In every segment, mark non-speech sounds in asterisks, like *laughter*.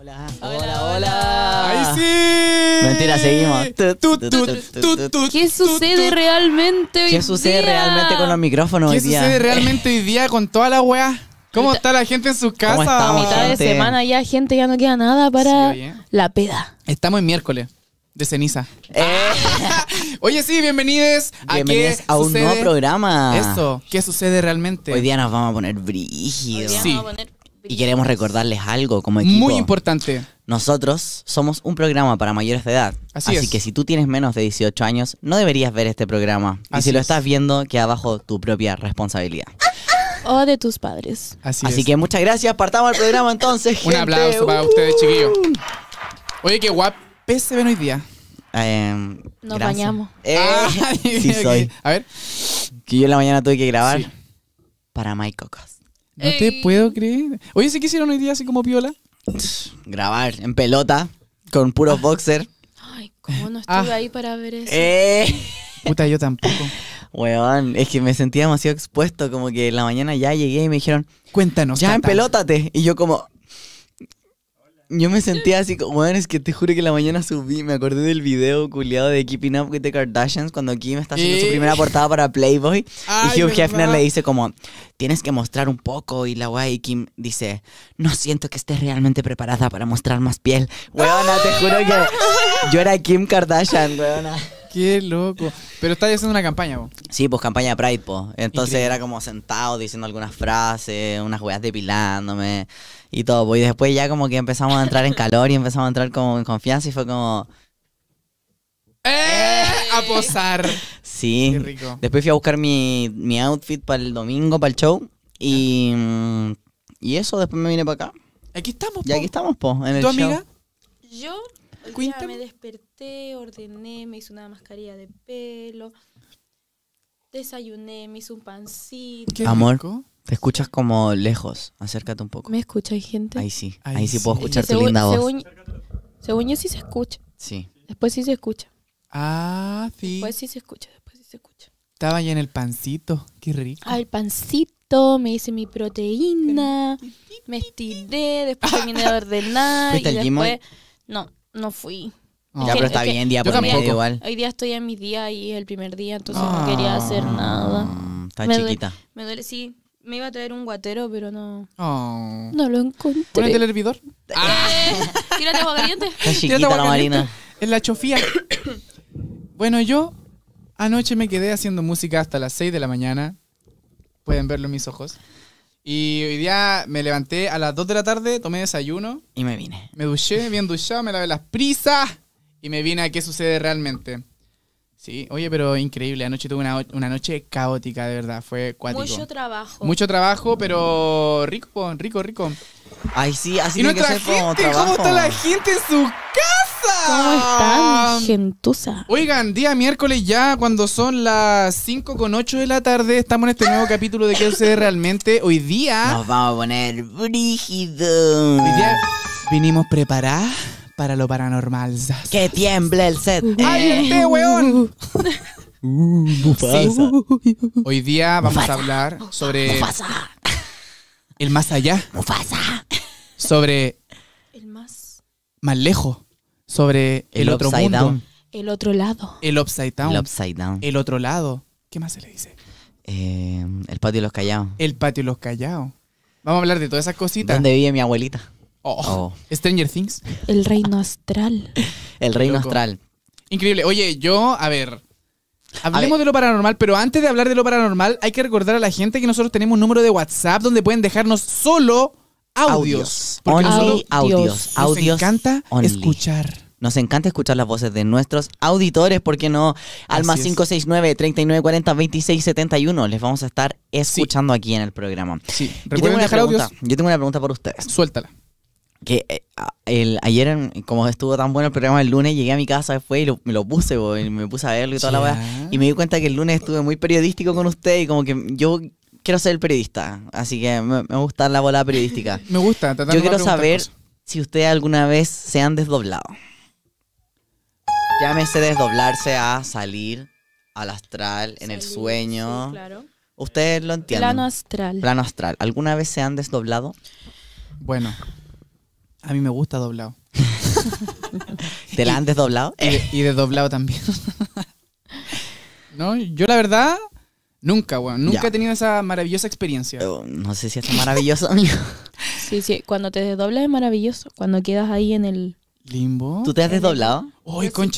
Hola. Hola, hola. ¡Ahí sí! Mentira, seguimos. ¿Qué sucede realmente hoy día? ¿Qué sucede realmente con los micrófonos hoy día? ¿Qué sucede realmente hoy día con toda la weá? ¿Cómo está la gente en sus casas? A mitad de semana ya, gente, ya no queda nada para la peda. Estamos en miércoles de ceniza. Eh. *laughs* Oye, sí, bienvenidos a un nuevo programa. Eso, ¿qué sucede realmente? Hoy día nos vamos a poner brígidos. Sí. Vamos a poner y queremos recordarles algo como equipo. Muy importante. Nosotros somos un programa para mayores de edad. Así, así que si tú tienes menos de 18 años, no deberías ver este programa. y si lo estás viendo, queda bajo tu propia responsabilidad. O de tus padres. Así, que muchas gracias. Partamos el programa entonces. *laughs* Un aplauso para uh-huh. ustedes, chiquillos. Oye, qué guapes se ven hoy día. Em, Nos bañamos. Eh, ah, *laughs* sí, soy. A ver. Que yo en la mañana tuve que grabar para Mike Cocos. No te puedo creer. Oye, ¿sí que hicieron hoy día así como piola? Grabar en pelota con puro ah. boxer. Ay, cómo no estuve ah. ahí para ver eso. Eh. Puta, yo tampoco. *laughs* Weón, es que me sentía demasiado expuesto, como que la mañana ya llegué y me dijeron, Cuéntanos. ya empelótate. Y yo como, yo me sentía así como, bueno, es que te juro que la mañana subí, me acordé del video culiado de Keeping Up with the Kardashians cuando Kim está haciendo su eh. primera portada para Playboy y Hugh Hefner le dice como, tienes que mostrar un poco y la guay Kim dice, no siento que estés realmente preparada para mostrar más piel. Weona, te juro que yo era Kim Kardashian, weona. Qué loco. Pero estabas haciendo una campaña, vos. Sí, pues campaña Pride, po. Entonces era como sentado diciendo algunas frases, unas weas depilándome y todo. Y después ya como que empezamos a entrar en calor y empezamos a entrar como en confianza y fue como... ¡Eh! ¡Eh! A posar. Sí. Qué rico. Después fui a buscar mi, outfit para el domingo, para el show. Y, y eso, después me vine para acá. Aquí estamos, po. Y aquí estamos, po, en el ¿Tu amiga? Yo me desperté, ordené, me hice una mascarilla de pelo, desayuné, me hice un pancito. Amor, te escuchas como lejos. Acércate un poco. ¿Me escucha hay gente? Ahí sí, ahí, sí, puedo escuchar tu linda voz. Según, yo sí se escucha. Sí. Después sí se escucha. Ah, sí. Después sí se escucha, después sí se escucha. Estaba ya en el pancito, qué rico. Ah, el pancito me hice mi proteína, me estiré, después terminé de ordenar. y No, no fui. Ya, pero está bien, día por medio igual. Hoy día estoy en mi día y es el primer día, entonces no ah, quería hacer nada. Está chiquita. me duele, sí. Me iba a traer un guatero, pero no. Ah. No lo encontré. Ponete el hervidor. Ah. Eh, tírate agua caliente. Está chiquita la marina. En la chofía. bueno, yo anoche me quedé haciendo música hasta las 6 de la mañana. Pueden verlo en mis ojos. Y hoy día me levanté a las 2 de la tarde, tomé desayuno. Y me vine. Me duché, bien duchado, me lavé las prisas. Y me vine a qué sucede realmente. Sí, oye, pero increíble. Anoche tuve una, noche caótica, de verdad. Fue cuático. Mucho trabajo. Mucho trabajo, pero rico, rico, rico. Ay, sí, así ¿Y nuestra gente, ¿Cómo está la gente en su casa? ¿Cómo están? Oigan, día miércoles ya, cuando son las 5 con 8 de la tarde, estamos en este nuevo capítulo de ¿Qué sucede realmente? Hoy día... Nos vamos a poner brígido. Hoy día vinimos preparados para lo paranormal. ¡Que tiemble el set! ¡Ay, este weón! Uh, Hoy día vamos a hablar sobre... El más allá. Mufasa. Sobre... El más... Más lejos sobre el, otro mundo. El otro lado. El upside down. El upside down. El otro lado. ¿Qué más se le dice? Eh, el patio de los callados. El patio de los callados. Vamos a hablar de todas esas cositas. Donde vive mi abuelita? Oh. oh. *laughs* Stranger Things. El reino astral. *laughs* el reino astral. Increíble. Oye, yo, a ver. Hablemos de lo paranormal, pero antes de hablar de lo paranormal, hay que recordar a la gente que nosotros tenemos un número de WhatsApp donde pueden dejarnos solo audios. only audios. Nos encanta escuchar. Nos encanta escuchar las voces de nuestros auditores, ¿por qué no? Alma 569-3940-2671. Les vamos a estar escuchando aquí en el programa. Sí, yo tengo, una pregunta, audios? yo tengo una pregunta para ustedes. Suéltala. Que eh, el, ayer, como estuvo tan bueno el programa el lunes, llegué a mi casa después y me lo puse, y me puse a verlo y toda la weá. Y me di cuenta que el lunes estuve muy periodístico con usted y como que yo quiero ser periodista, así que me, gusta la bola periodística. *laughs* me gusta. Yo quiero saber si ustedes alguna vez se han desdoblado. Llámese desdoblarse a salir al astral, en el sueño. claro. Ustedes lo entienden. Plano astral. Plano astral. ¿Alguna vez se han desdoblado? Bueno, a mí me gusta doblado. *laughs* ¿Te la han desdoblado? Y, y desdoblado también. *laughs* no, yo la verdad Nunca, weón. Nunca he tenido esa maravillosa experiencia. no sé si es maravilloso, *laughs* Sí, sí. Cuando te desdoblas es maravilloso. Cuando quedas ahí en el... ¿Limbo? ¿Tú te has desdoblado?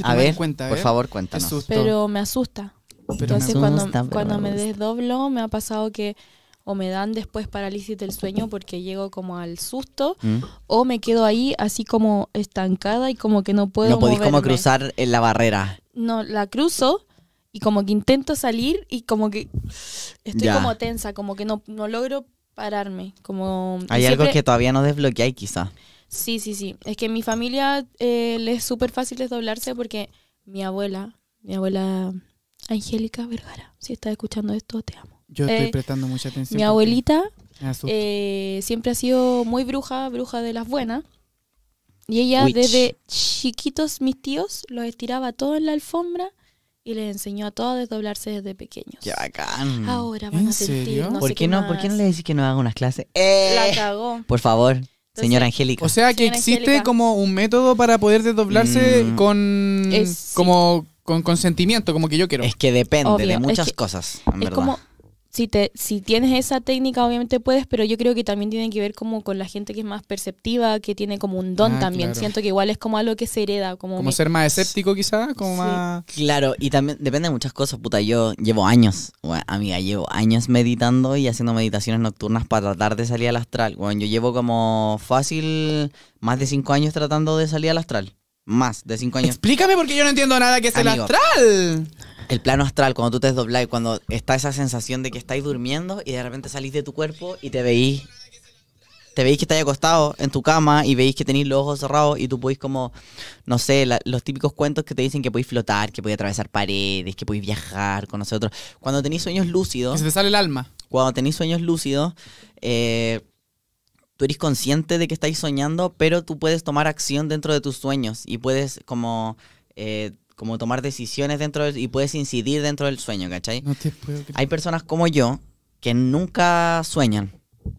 a ver, cuenta, por ¿eh? favor, cuéntanos. Pero me asusta. Entonces, cuando, me, desdoblo, me ha pasado que o me dan después parálisis del sueño porque llego como al susto, mm. o me quedo ahí así como estancada y como que no puedo No podéis como cruzar en la barrera. No, la cruzo, y como que intento salir y como que estoy como tensa, como que no, logro pararme. Como, Hay algo que todavía no desbloquea y quizás. Sí, sí, sí. Es que mi familia eh, es súper fácil desdoblarse porque mi abuela, mi abuela Angélica Vergara, si estás escuchando esto, te amo. Yo estoy eh, prestando mucha atención. Mi abuelita eh, siempre ha sido muy bruja, bruja de las buenas. Y ella desde chiquitos mis tíos los estiraba todo en la alfombra y le enseñó a todos a desdoblarse desde pequeños. Ya, acá. Ahora van a sentir ¿Por, qué no, le decís que no haga unas clases? La eh, cagó. Por favor, señora Angélica. O sea que existe como un método para poder desdoblarse mm. con, como, con consentimiento, como que yo quiero. Es que depende de muchas cosas, en si, te, si tienes esa técnica, obviamente puedes, pero yo creo que también tiene que ver como con la gente que es más perceptiva, que tiene como un don ah, también. Siento que igual es como algo que se hereda. Como, como ser más escéptico quizás, como más... Claro, y también depende de muchas cosas, puta. Yo llevo años, amiga, llevo años meditando y haciendo meditaciones nocturnas para tratar de salir al astral. yo llevo como fácil más de cinco años tratando de salir al astral. Más de cinco años. Explícame porque yo no entiendo nada que es el astral el plano astral, cuando tú te y cuando está esa sensación de que estáis durmiendo y de repente salís de tu cuerpo y te veís. Te veis que estáis acostado en tu cama y veís que tenéis los ojos cerrados y tú podéis como, no sé, los típicos cuentos que te dicen que podéis flotar, que podéis atravesar paredes, que podéis viajar, con otros. Cuando tenéis sueños lúcidos... se sale el alma. Cuando tenéis sueños lúcidos, eh, tú eres consciente de que estáis soñando, pero tú puedes tomar acción dentro de tus sueños y puedes como eh, como tomar decisiones dentro y puedes incidir dentro del sueño, ¿cachai? Hay personas como yo que nunca sueñan,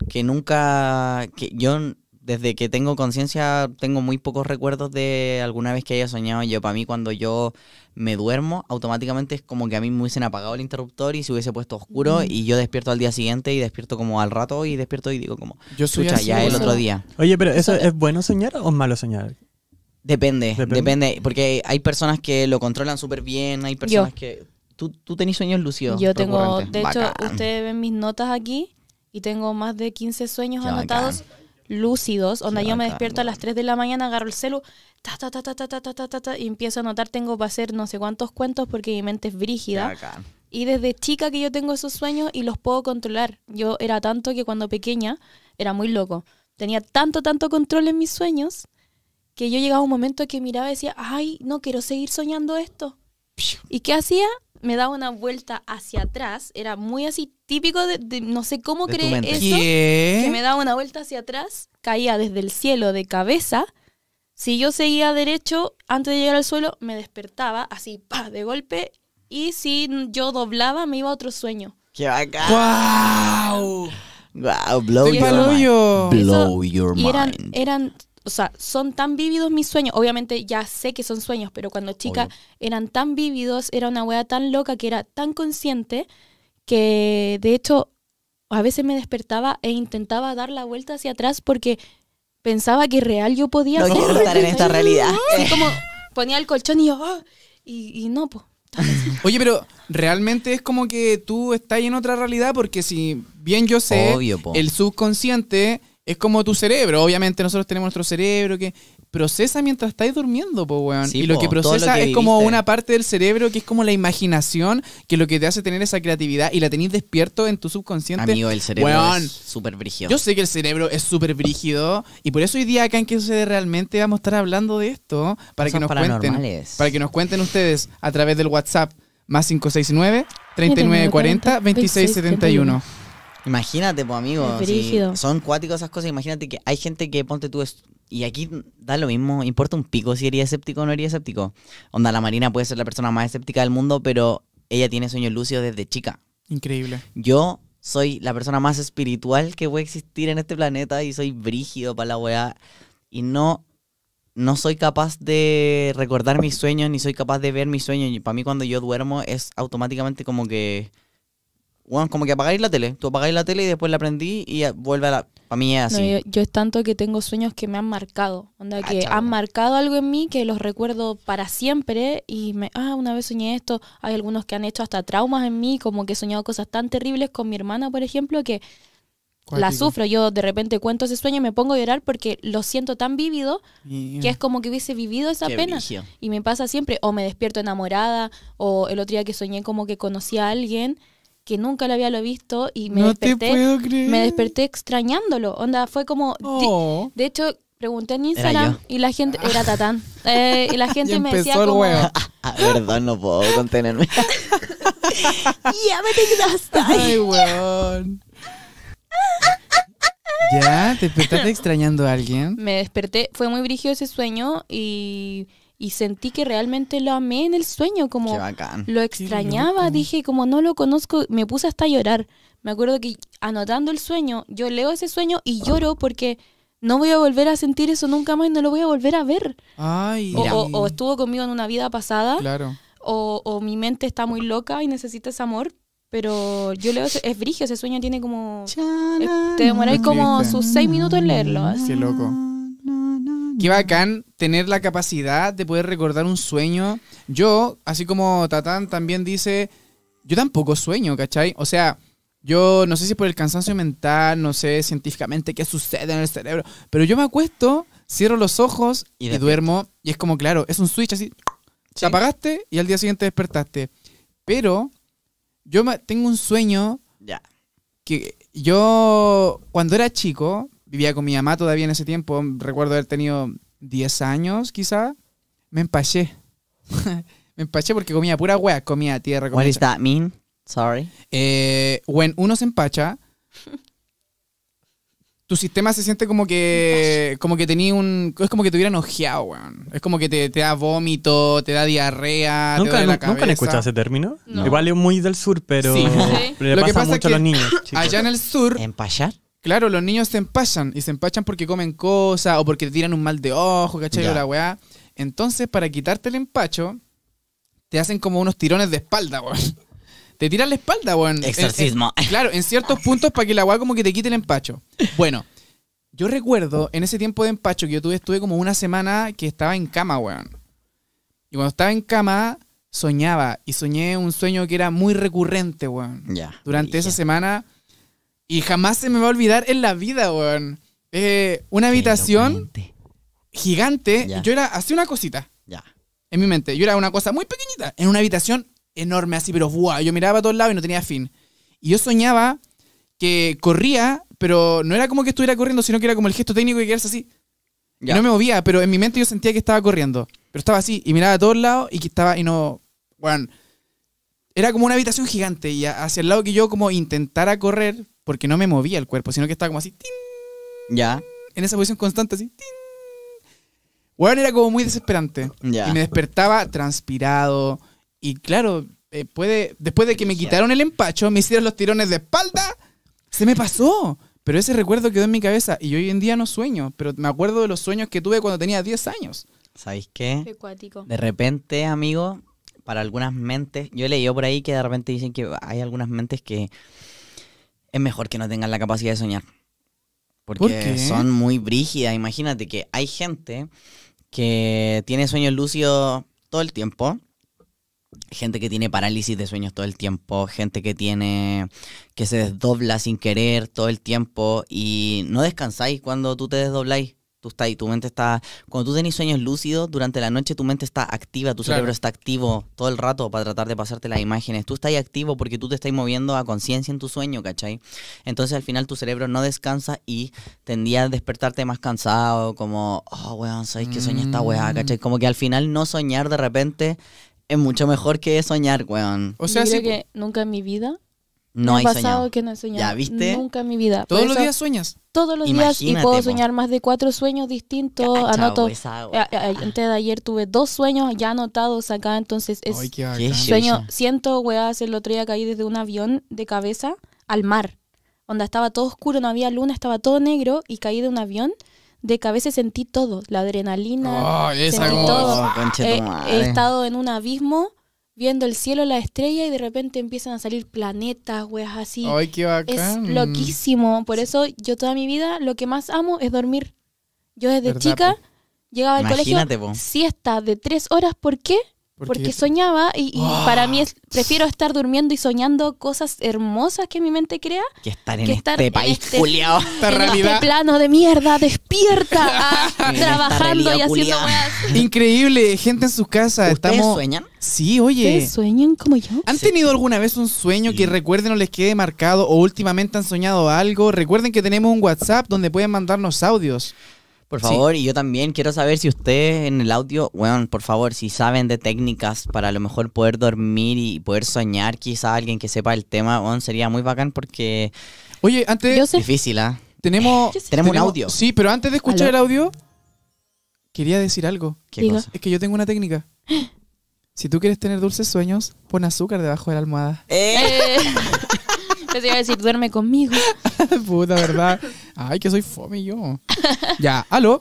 que nunca, que yo desde que tengo conciencia tengo muy pocos recuerdos de alguna vez que haya soñado yo. Para mí cuando yo me duermo, automáticamente es como que a mí me hubiesen apagado el interruptor y se hubiese puesto oscuro y yo despierto al día siguiente y despierto como al rato y despierto y digo como, yo soy ya el otro día. Oye, pero eso es bueno soñar o es malo soñar? Depende, depende, porque hay personas que lo controlan súper bien, hay personas que... ¿Tú, tú tenés sueños lúcidos? Yo tengo, de hecho, ustedes ven mis notas aquí y tengo más de 15 sueños anotados lúcidos, onda yo me despierto a las 3 de la mañana, agarro el celu, ta, ta, ta, ta, ta, ta, ta, y empiezo a anotar, tengo para hacer no sé cuántos cuentos porque mi mente es brígida. Y desde chica que yo tengo esos sueños y los puedo controlar. Yo era tanto que cuando pequeña era muy loco. Tenía tanto, tanto control en mis sueños que yo llegaba a un momento que miraba y decía, ay, no quiero seguir soñando esto. ¿Y qué hacía? Me daba una vuelta hacia atrás, era muy así típico de, no sé cómo creer eso, que me daba una vuelta hacia atrás, caía desde el cielo de cabeza. Si yo seguía derecho antes de llegar al suelo, me despertaba así, pa, de golpe, y si yo doblaba, me iba a otro sueño. ¡Qué bacán! ¡Wow! ¡Wow! Blow, your, mind. blow your mind. eran o sea, son tan vívidos mis sueños. Obviamente ya sé que son sueños, pero cuando chica eran tan vívidos, era una wea tan loca que era tan consciente que de hecho a veces me despertaba e intentaba dar la vuelta hacia atrás porque pensaba que real yo podía no quiero estar en esta realidad. Es como ponía el colchón y yo, ah", y, no, pues. *laughs* Oye, pero realmente es como que tú estás en otra realidad porque si bien yo sé, el subconsciente es como tu cerebro, obviamente nosotros tenemos nuestro cerebro que procesa mientras estáis durmiendo, po, weón. y lo que procesa es como una parte del cerebro que es como la imaginación, que lo que te hace tener esa creatividad y la tenéis despierto en tu subconsciente. Amigo, el cerebro es súper brígido. Yo sé que el cerebro es súper brígido y por eso hoy día acá en que sucede realmente vamos a estar hablando de esto para que nos cuenten. Para que nos cuenten ustedes a través del WhatsApp más 569 3940 2671. Imagínate, pues, amigo. son cuáticos esas cosas. Imagínate que hay gente que ponte tú. Y aquí da lo mismo. Importa un pico si eres escéptico o no eres escéptico. Onda, la Marina puede ser la persona más escéptica del mundo, pero ella tiene sueños lúcidos desde chica. Increíble. Yo soy la persona más espiritual que puede existir en este planeta y soy brígido para la weá. Y no. No soy capaz de recordar mis sueños, ni soy capaz de ver mis sueños. Y Para mí, cuando yo duermo, es automáticamente como que bueno, como que apagáis la tele. Tú apagáis la tele y después la prendí y vuelve a la... Para mí es así. yo, es tanto que tengo sueños que me han marcado. Ah, que han marcado algo en mí que los recuerdo para siempre y me... Ah, una vez soñé esto. Hay algunos que han hecho hasta traumas en mí, como que he soñado cosas tan terribles con mi hermana, por ejemplo, que la sufro. Yo de repente cuento ese sueño y me pongo a llorar porque lo siento tan vívido que es como que hubiese vivido esa pena. Y me pasa siempre. O me despierto enamorada, o el otro día que soñé como que conocí a alguien que nunca lo había visto y me desperté. Me desperté extrañándolo. Onda, fue como. No. Oh. De, hecho, pregunté en Instagram y la gente. Era ah. Tatán. Eh, y la *laughs* gente me decía. El como, *laughs* ah, ah, perdón, no puedo contenerme. *laughs* ya me Ay, weón. ¿Ya? ¿Te despertaste extrañando a alguien? Me desperté, fue muy brígido ese sueño y y sentí que realmente lo amé en el sueño, como lo extrañaba, dije como no lo conozco, me puse hasta a llorar. Me acuerdo que anotando el sueño, yo leo ese sueño y lloro porque no voy a volver a sentir eso nunca más y no lo voy a volver a ver. Ay, o, o, estuvo conmigo en una vida pasada. Claro. O, mi mente está muy loca y necesita ese amor. Pero yo leo, ese, es brillo, ese sueño tiene como... Eh, te demoráis como sus seis minutos en leerlo. Así. loco. Qué bacán tener la capacidad de poder recordar un sueño. Yo, así como Tatán también dice, yo tampoco sueño, ¿cachai? O sea, yo no sé si por el cansancio mental, no sé científicamente qué sucede en el cerebro, pero yo me acuesto, cierro los ojos y, duermo y es como, claro, es un switch así. Te apagaste y al día siguiente despertaste. Pero yo tengo un sueño ya. que yo cuando era chico Vivía con mi mamá todavía en ese tiempo. Recuerdo haber tenido 10 años, quizá. Me empaché. *laughs* me empaché porque comía pura hueá. Comía tierra. como What does that mean? Sorry. Eh, when uno se empacha, *laughs* tu sistema se siente como que como que tenía un es como que te hubieran ojeado weón. es como que te, da vómito te da diarrea nunca te nunca han escuchado ese término igual muy del sur pero, sí. pero pasa mucho los niños allá en el sur empachar Claro, los niños se empachan y se empachan porque comen cosas o porque te tiran un mal de ojo, ¿cachai? la weá. Entonces, para quitarte el empacho, te hacen como unos tirones de espalda, weón. *laughs* Te tiran la espalda, weón. Exorcismo. claro, en ciertos puntos para que la weá como que te quite el empacho. Bueno, yo recuerdo en ese tiempo de empacho que yo tuve, estuve como una semana que estaba en cama, weón. Y cuando estaba en cama, soñaba. Y soñé un sueño que era muy recurrente, weón. Ya. Durante esa semana y jamás se me va a olvidar en la vida, weón. Eh, una habitación gigante. Yo era así una cosita. Ya. En mi mente. Yo era una cosa muy pequeñita. En una habitación enorme, así, pero buah. Yo miraba a todos lados y no tenía fin. Y yo soñaba que corría, pero no era como que estuviera corriendo, sino que era como el gesto técnico de quedarse así. no me movía, pero en mi mente yo sentía que estaba corriendo. Pero estaba así y miraba a todos lados y que estaba y no. Weón, era como una habitación gigante y hacia el lado que yo como intentara correr, porque no me movía el cuerpo, sino que estaba como así. Ya. En esa posición constante, así. ¡tin! Bueno, era como muy desesperante. Ya. Y me despertaba transpirado. Y claro, eh, puede, después de que me quitaron el empacho, me hicieron los tirones de espalda, se me pasó. Pero ese recuerdo quedó en mi cabeza y hoy en día no sueño, pero me acuerdo de los sueños que tuve cuando tenía 10 años. ¿Sabéis qué? Ecuático. De repente, amigo, para algunas mentes, yo he leído por ahí que de repente dicen que hay algunas mentes que es mejor que no tengan la capacidad de soñar. Porque son muy brígidas. Imagínate que hay gente que tiene sueños lúcidos todo el tiempo. Gente que tiene parálisis de sueños todo el tiempo, gente que tiene que se desdobla sin querer todo el tiempo y no descansáis cuando tú te desdobláis. Tú estás tu mente está. Cuando tú tenés sueños lúcidos, durante la noche tu mente está activa, tu cerebro está activo todo el rato para tratar de pasarte las imágenes. Tú estás activo porque tú te estás moviendo a conciencia en tu sueño, ¿cachai? Entonces al final tu cerebro no descansa y tendría a despertarte más cansado, como, oh, weón, ¿sabes qué sueño esta weá, mm. ¿cachai? Como que al final no soñar de repente es mucho mejor que soñar, weón. O sea, que nunca en mi vida no pasado que no he soñado. Nunca en mi vida. ¿Todos los días sueñas? Todos los días y puedo soñar más de cuatro sueños distintos. Pues, antes de ayer tuve dos sueños ya anotados acá, entonces es qué sueño. Siento, el otro día caí desde un avión de cabeza al mar. donde estaba todo oscuro, no había luna, estaba todo negro y caí de un avión de cabeza sentí todo, la adrenalina, sentí todo. Oh, eh, he estado en un abismo viendo el cielo, la estrella, y de repente empiezan a salir planetas, weas así. Ay, qué bacán. Es loquísimo. Por eso yo toda mi vida lo que más amo es dormir. Yo desde chica llegaba al colegio siesta de tres horas. ¿Por qué? Porque, soñaba y, ¡Ah! para mí es, prefiero estar durmiendo y soñando cosas hermosas que mi mente crea que estar en este país este, en este plano de mierda, despierta, *laughs* ah, trabajando y haciendo más. Increíble, gente en sus casas. sueñan? Sí, oye. sueñan como yo? ¿Han tenido alguna vez un sueño que recuerden o les quede marcado o últimamente han soñado algo? Recuerden que tenemos un WhatsApp donde pueden mandarnos audios. Por favor, y yo también quiero saber si ustedes en el audio, bueno, por favor, si saben de técnicas para a lo mejor poder dormir y poder soñar, quizá alguien que sepa el tema, bueno, sería muy bacán porque... Oye, antes... Difícil, ¿ah? Tenemos, *laughs* tenemos, un audio. Sí, pero antes de escuchar el audio, quería decir algo. ¿Qué Es que yo tengo una técnica. *gasps* Si tú quieres tener dulces sueños, pon azúcar debajo de la almohada. ¡Eh! *laughs* te iba a decir, duerme conmigo. *laughs* Puta, ¿verdad? Ay, que soy fome yo. Ya, aló.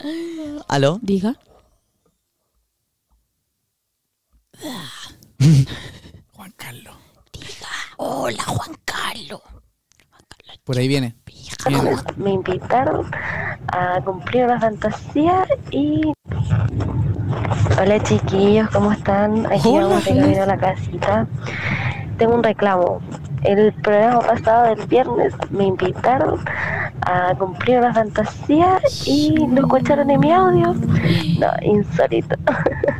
¿Aló? Diga. *laughs* Juan Carlos. Diga. Hola, Juan Carlos. Por ahí viene. Me invitaron a cumplir una fantasía y Hola chiquillos, ¿cómo están? Aquí vamos la casita. Tengo un reclamo el programa pasado del viernes me invitaron a cumplir una fantasía y no escucharon ni mi audio. No, insólito.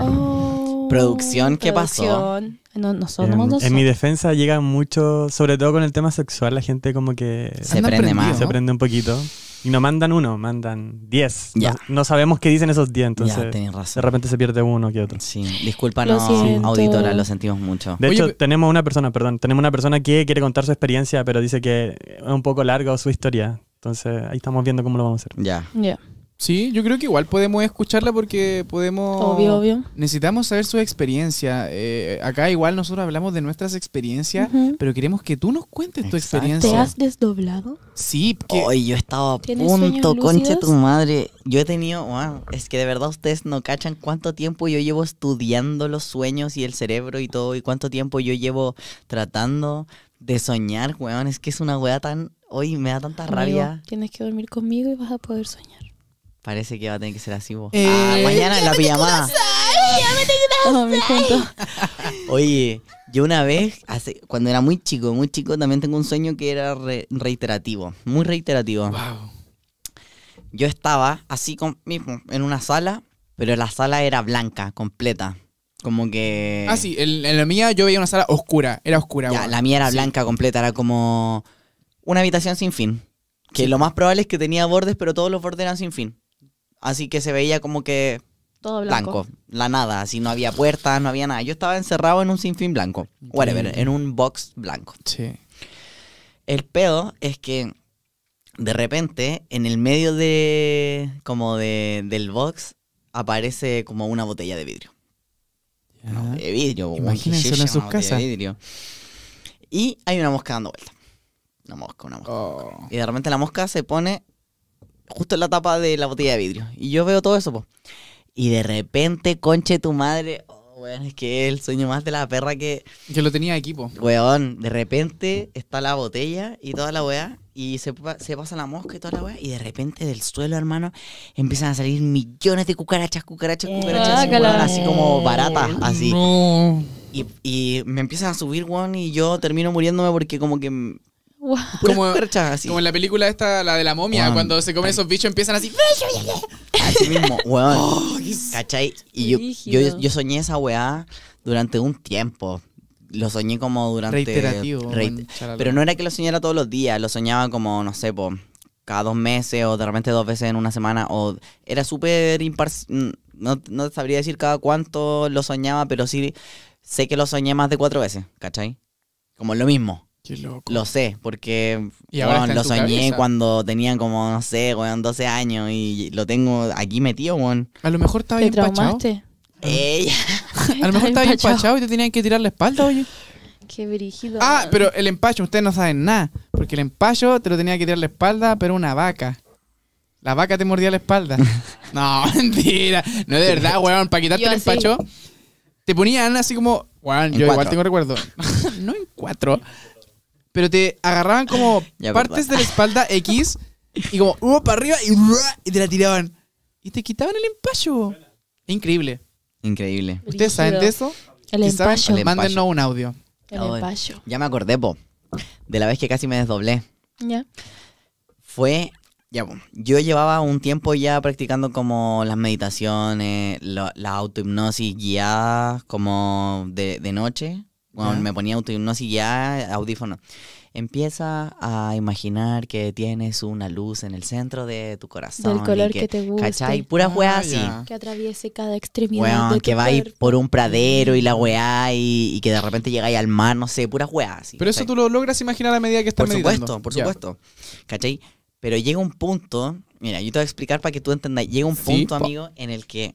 *laughs* ¿Producción qué pasó? en, mi defensa llega mucho, sobre todo con el tema sexual, la gente como que se prende más. Se prende un poquito. Y no mandan uno, mandan 10. No, no, sabemos qué dicen esos diez, entonces de repente se pierde uno que otro. Sí, no lo auditora, lo sentimos mucho. De hecho, tenemos una persona, perdón, tenemos una persona que quiere contar su experiencia, pero dice que es un poco larga su historia. Entonces, ahí estamos viendo cómo lo vamos a hacer. Ya. Ya. Sí, yo creo que igual podemos escucharla porque podemos... Obvio, obvio. Necesitamos saber su experiencia. Eh, acá igual nosotros hablamos de nuestras experiencias, pero queremos que tú nos cuentes tu experiencia. ¿Te has desdoblado? Sí. Que... Hoy yo he estado a punto, conche tu madre. Yo he tenido... es que de verdad ustedes no cachan cuánto tiempo yo llevo estudiando los sueños y el cerebro y todo, y cuánto tiempo yo llevo tratando de soñar, weón. Es que es una weá tan... Hoy me da tanta rabia. Tienes que dormir conmigo y vas a poder soñar. Parece que va a tener que ser así vos. Eh, ah, mañana en la pijamada. Oye, yo una vez, hace, cuando era muy chico, muy chico, también tengo un sueño que era reiterativo, muy reiterativo. Wow. Yo estaba así con, mismo, en una sala, pero la sala era blanca, completa. Como que... Ah, sí, en, la mía yo veía una sala oscura, era oscura. la mía era blanca, completa, era como una habitación sin fin. Que lo más probable es que tenía bordes, pero todos los bordes eran sin fin. Así que se veía como que todo blanco. La nada, así no había puertas, no había nada. Yo estaba encerrado en un sinfín blanco. Whatever, en un box blanco. Sí. El pedo es que de repente, en el medio de. como de, del box, aparece como una botella de vidrio. de vidrio, Imagínense en sus casas. De vidrio. Y hay una mosca dando vuelta. Una mosca, una mosca. Oh. Y de repente la mosca se pone justo en la tapa de la botella de vidrio. Y yo veo todo eso, po. Y de repente, conche tu madre. Oh, weón, es que es el sueño más de la perra que. Yo lo tenía equipo. Weón, de repente está la botella y toda la weá. Y se, se pasa la mosca y toda la weá. Y de repente del suelo, hermano, empiezan a salir millones de cucarachas, cucarachas, eh, cucarachas. así como baratas, así. Y, y, me empiezan a subir, weón, y yo termino muriéndome porque como que como, en la película esta, la de la momia, cuando se comen esos bichos empiezan así. Así mismo, weón. *laughs* Oh, ¿Cachai? Y yo, soñé esa weá durante un tiempo. Lo soñé como durante. Reiterativo. pero no era que lo soñara todos los días, lo soñaba como, no sé, po, cada dos meses o de repente dos veces en una semana. O era súper imparcial. No, no sabría decir cada cuánto lo soñaba, pero sí sé que lo soñé más de cuatro veces, ¿cachai? Como lo mismo. Qué loco. Lo sé, porque lo soñé cuando tenía como, no sé, weón, 12 años y lo tengo aquí metido, weón. A lo mejor estaba bien ¿Te Ella. A lo mejor estaba bien empachado y te tenían que tirar la espalda, oye. Qué brígido. Ah, pero el empacho, ustedes no saben nada. Porque el empacho te lo tenía que tirar la espalda, pero una vaca. La vaca te mordía la espalda. *laughs* no, mentira. No es de verdad, weón. Para quitarte el empacho, te ponían así como. Weón, yo igual tengo recuerdo. *laughs* no en cuatro pero te agarraban como *laughs* partes de la espalda X y como uh, para arriba y, te la tiraban. Y te quitaban el empacho. Increíble. Increíble. ¿Ustedes saben de eso? El empacho. Mándenos un audio. El empacho. Ya me acordé, po, de la vez que casi me desdoblé. Ya. Fue ya, yo llevaba un tiempo ya practicando como las meditaciones, la, autohipnosis guiada como de, de, noche. Bueno, me ponía autohipnosis y ya audífono. Empieza a imaginar que tienes una luz en el centro de tu corazón. Del color que, te gusta. ¿Cachai? Pura hueá, ah, así. Que atraviese cada extremidad. Bueno, que vais por un pradero y la mm. weá y, que de repente llegáis al mar, no sé, pura weá así. Pero eso tú lo logras imaginar a medida que estás Por supuesto, por supuesto. ¿Cachai? Pero llega un punto, mira, yo te voy a explicar para que tú entendas. Llega un punto, amigo, en el que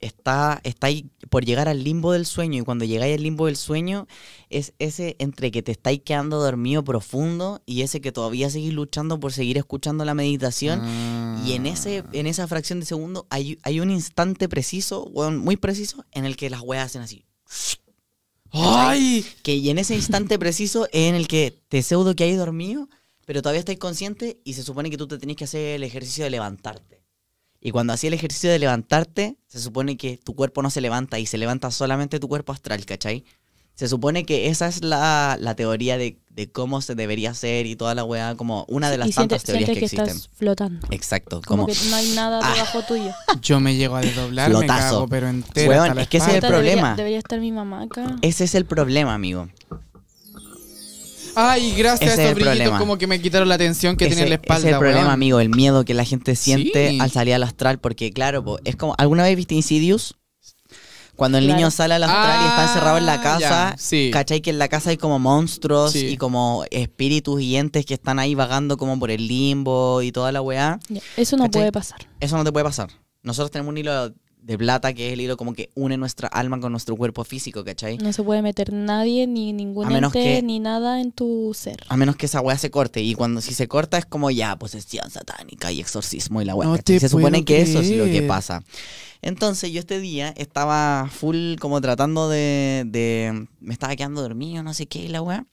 está, está ahí por llegar al limbo del sueño y cuando llegáis al limbo del sueño es ese entre que te estáis quedando dormido profundo y ese que todavía seguís luchando por seguir escuchando la meditación y en, ese, ah. en esa fracción de segundo hay, un instante preciso, muy preciso, en el que las weas hacen así. ¡Ay! Que y en ese instante preciso es en el que te pseudo que hay dormido, pero todavía estáis consciente y se supone que tú te tenés que hacer el ejercicio de levantarte. Y cuando hacía el ejercicio de levantarte, se supone que tu cuerpo no se levanta y se levanta solamente tu cuerpo astral, ¿cachai? Se supone que esa es la, teoría de, cómo se debería hacer y toda la weá, como una de las tantas teorías que, existen. Estás flotando. Exacto. Como, no hay nada ah. debajo tuyo. *laughs* Yo me llego a desdoblar, me cago, pero entero. es que ese es el problema. debería estar mi mamá acá. Ese es el problema, amigo. Ay, gracias a esos brillitos como que me quitaron la atención que tiene tenía en la espalda. Ese es el problema, amigo, el miedo que la gente siente al salir al astral, porque claro, es como, ¿alguna vez viste Insidious? Cuando el niño sale al astral y está encerrado en la ah, casa, ¿cachai? Que en la casa hay como monstruos y como espíritus y entes que están ahí vagando como por el limbo y toda la weá. eso no puede pasar. Eso no te puede pasar. Nosotros tenemos un hilo de plata, que es el hilo como que une nuestra alma con nuestro cuerpo físico, ¿cachai? No se puede meter nadie, ni ningún ni nada en tu ser. A menos que esa weá se corte. Y cuando si se corta es como ya, posesión satánica y exorcismo y la weá. se supone que eso es lo que pasa. Entonces yo este día estaba full como tratando de... de me estaba quedando dormido, no sé qué, y la weá.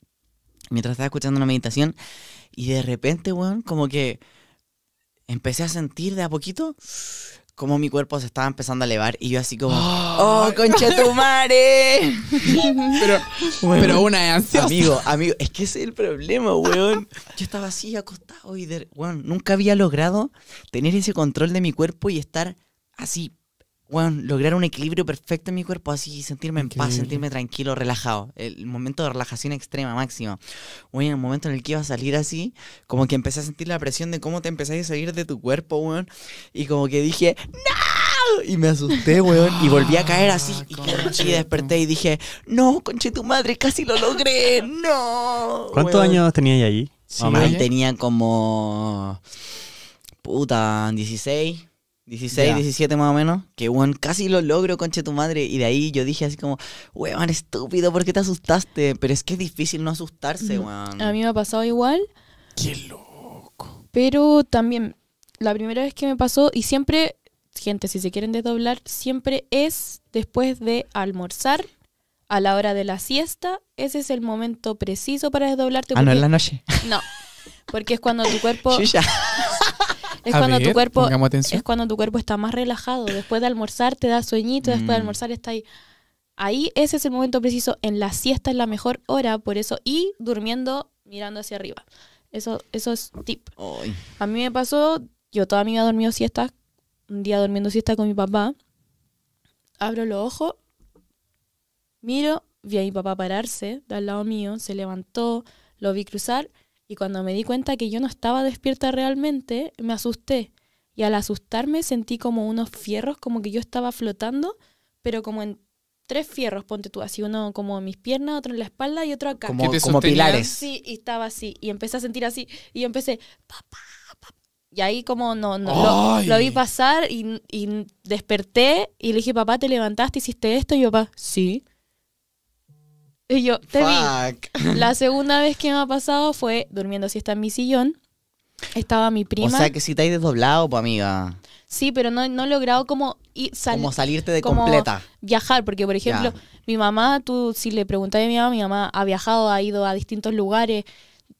Mientras estaba escuchando una meditación. Y de repente, weón, como que empecé a sentir de a poquito cómo mi cuerpo se estaba empezando a elevar y yo así como, *gasps* ¡Oh, oh conchetumare! *laughs* pero, pero una ansia Amigo, amigo, es que ese es el problema, weón. Yo estaba así acostado y, de, weón, nunca había logrado tener ese control de mi cuerpo y estar así bueno, lograr un equilibrio perfecto en mi cuerpo, así sentirme en paz, sentirme tranquilo, relajado. El momento de relajación extrema, máxima. Bueno, el momento en el que iba a salir así, como que empecé a sentir la presión de cómo te empezáis a salir de tu cuerpo, weón. Y como que dije, ¡No! Y me asusté, *laughs* weón. Y volví a caer así. Ah, y, desperté y dije, ¡No, conche tu madre! ¡Casi lo logré! ¡No! ¿Cuántos años tenías allí? Sí, tenía como. Puta, 16. 16, 17 más o menos, que weón, casi lo logro, conche tu madre. Y de ahí yo dije así como, weón, estúpido, ¿por qué te asustaste? Pero es que es difícil no asustarse, weón. A mí me ha pasado igual. Qué loco. Pero también, la primera vez que me pasó, y siempre, gente, si se quieren desdoblar, siempre es después de almorzar, a la hora de la siesta. Ese es el momento preciso para desdoblarte. Ah, no, en la noche. No, porque es cuando tu cuerpo. *laughs* ya es cuando tu cuerpo es cuando tu cuerpo está más relajado. Después de almorzar te da sueñito, después de mm. almorzar está ahí. Ahí ese es el momento preciso. En la siesta es la mejor hora, por eso y durmiendo mirando hacia arriba. Eso eso es tip. A mí me pasó, yo toda mi vida dormí dormido siestas. Un día durmiendo siesta con mi papá. Abro los ojos, miro, vi a mi papá pararse del lado mío, se levantó, lo vi cruzar y cuando me di cuenta que yo no estaba despierta realmente, me asusté. Y al asustarme sentí como unos fierros, como que yo estaba flotando, pero como en tres fierros, ponte tú, así uno como en mis piernas, otro en la espalda y otro acá. Como, pilares. Sí, y estaba así. Y empecé a sentir así. Y empecé, papá, Y ahí como no, no lo, vi pasar y, y, desperté y le dije, papá, te levantaste, hiciste esto. Y yo, papá, sí. Y yo, te vi. *laughs* La segunda vez que me ha pasado fue durmiendo está en mi sillón. Estaba mi prima. O sea, que si te has desdoblado, pues, amiga. Sí, pero no, no he logrado como... como salirte de completa. Viajar, porque, por ejemplo, mi mamá, tú si le preguntas a mi mamá, mi mamá ha viajado, ha ido a distintos lugares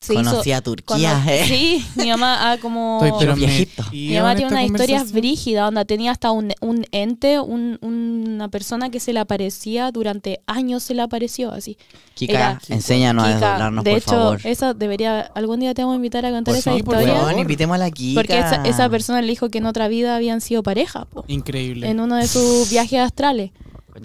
Conocía a Turquía, *laughs* eh. Sí, mi mamá ah, como... *laughs* pero viejito. Mi mamá tiene una historia brígida Donde tenía hasta un, un ente, un, una persona que se le aparecía, durante años se le apareció así. Kika, Era, enséñanos a desdoblarnos, de por hecho, favor. esa debería... Algún día te vamos a invitar a contar esa historia. Por favor, invitemos a Porque esa, esa, persona le dijo que en otra vida habían sido pareja. Increíble. En uno de sus viajes astrales.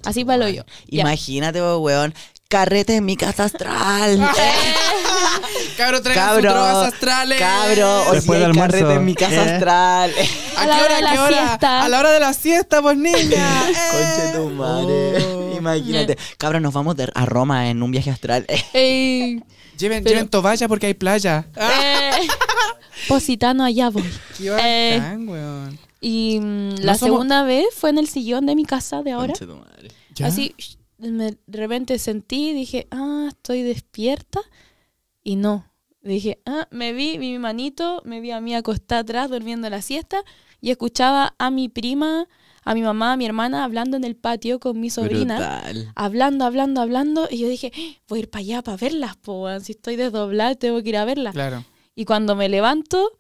Así palo yo. Imagínate, weón, carrete en mi casa astral. *laughs* Eh. *laughs* cabro, traigan cabro, sus drogas astrales. Cabro, hoy Después carrete en mi casa ¿eh? astral. *laughs* ¿A, qué hora, a qué hora? A la hora de la siesta, pues niña. Eh. Conche tu madre. Oh. Imagínate. Cabro, nos vamos a Roma en un viaje astral. Lleven, lleven toalla porque hay playa. positano, allá voy. Qué bacán, weón. Y mm, la segunda vez fue en el sillón de mi casa de ahora. Conche tu madre. Así me, de repente sentí, dije, ah, estoy despierta. Y no. Dije, ah, me vi, mi manito, me vi a mí acostada atrás durmiendo la siesta y escuchaba a mi prima, a mi mamá, a mi hermana hablando en el patio con mi sobrina. Hablando, hablando, hablando. Y yo dije, ah, voy a ir para allá para verlas, po, si estoy desdoblada, tengo que ir a verlas. Claro. Y cuando me levanto,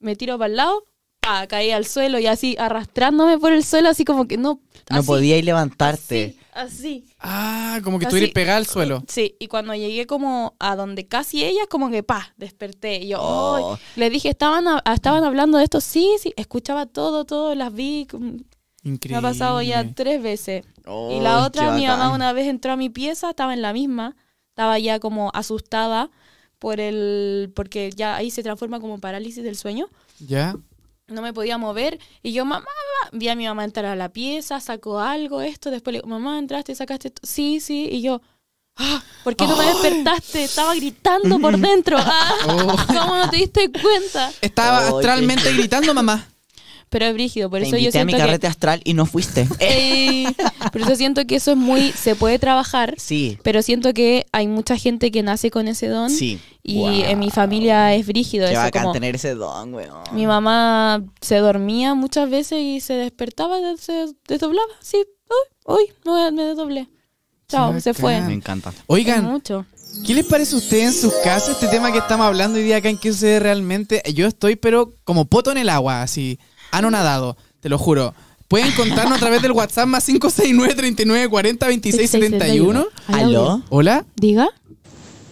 me tiro para el lado, pa, caí al suelo y así arrastrándome por el suelo, así como que no. No podía ir levantarte. Así, Ah, como que estuviera pegada al suelo. Sí, y cuando llegué como a donde casi ella como que pa, desperté. yo, oh. le dije, estaban, estaban hablando de esto. Sí, sí, escuchaba todo, todo, las vi. Increíble. Mm, me ha pasado ya tres veces. y la oh, otra, mi mamá una vez entró a mi pieza, estaba en la misma, estaba ya como asustada por el porque ya ahí se transforma como parálisis del sueño. Ya no me podía mover. Y yo, mamá, vi a mi mamá entrar a la pieza, sacó algo, esto. Después le digo, mamá, entraste sacaste esto. Sí, sí. Y yo, ah, ¿por qué no me oh. despertaste? Estaba gritando por *laughs* dentro. Ah, *laughs* ¿Cómo no te diste cuenta? Estaba astralmente gritando, mamá. Pero es brígido, por eso yo siento. a mi carrete astral y no fuiste. Pero *laughs* por eso siento que eso es muy. Se puede trabajar. Sí. Pero siento que hay mucha gente que nace con ese don. Sí. Y en mi familia es brígido Qué va Bacán tener ese don, weón. Mi mamá se dormía muchas veces y se despertaba, se desdoblaba. Sí. Uy, uy no, me desdoblé. Chao, se fue. Me encanta. Oigan. Mucho. ¿Qué les parece a ustedes en sus casas este tema que estamos hablando hoy día acá en que sucede realmente? Yo estoy, pero como poto en el agua, así. Ah, nadado. te lo juro. Pueden contarnos a través del WhatsApp más 569 3940 ¿Aló? ¿Aló? Hola. Diga.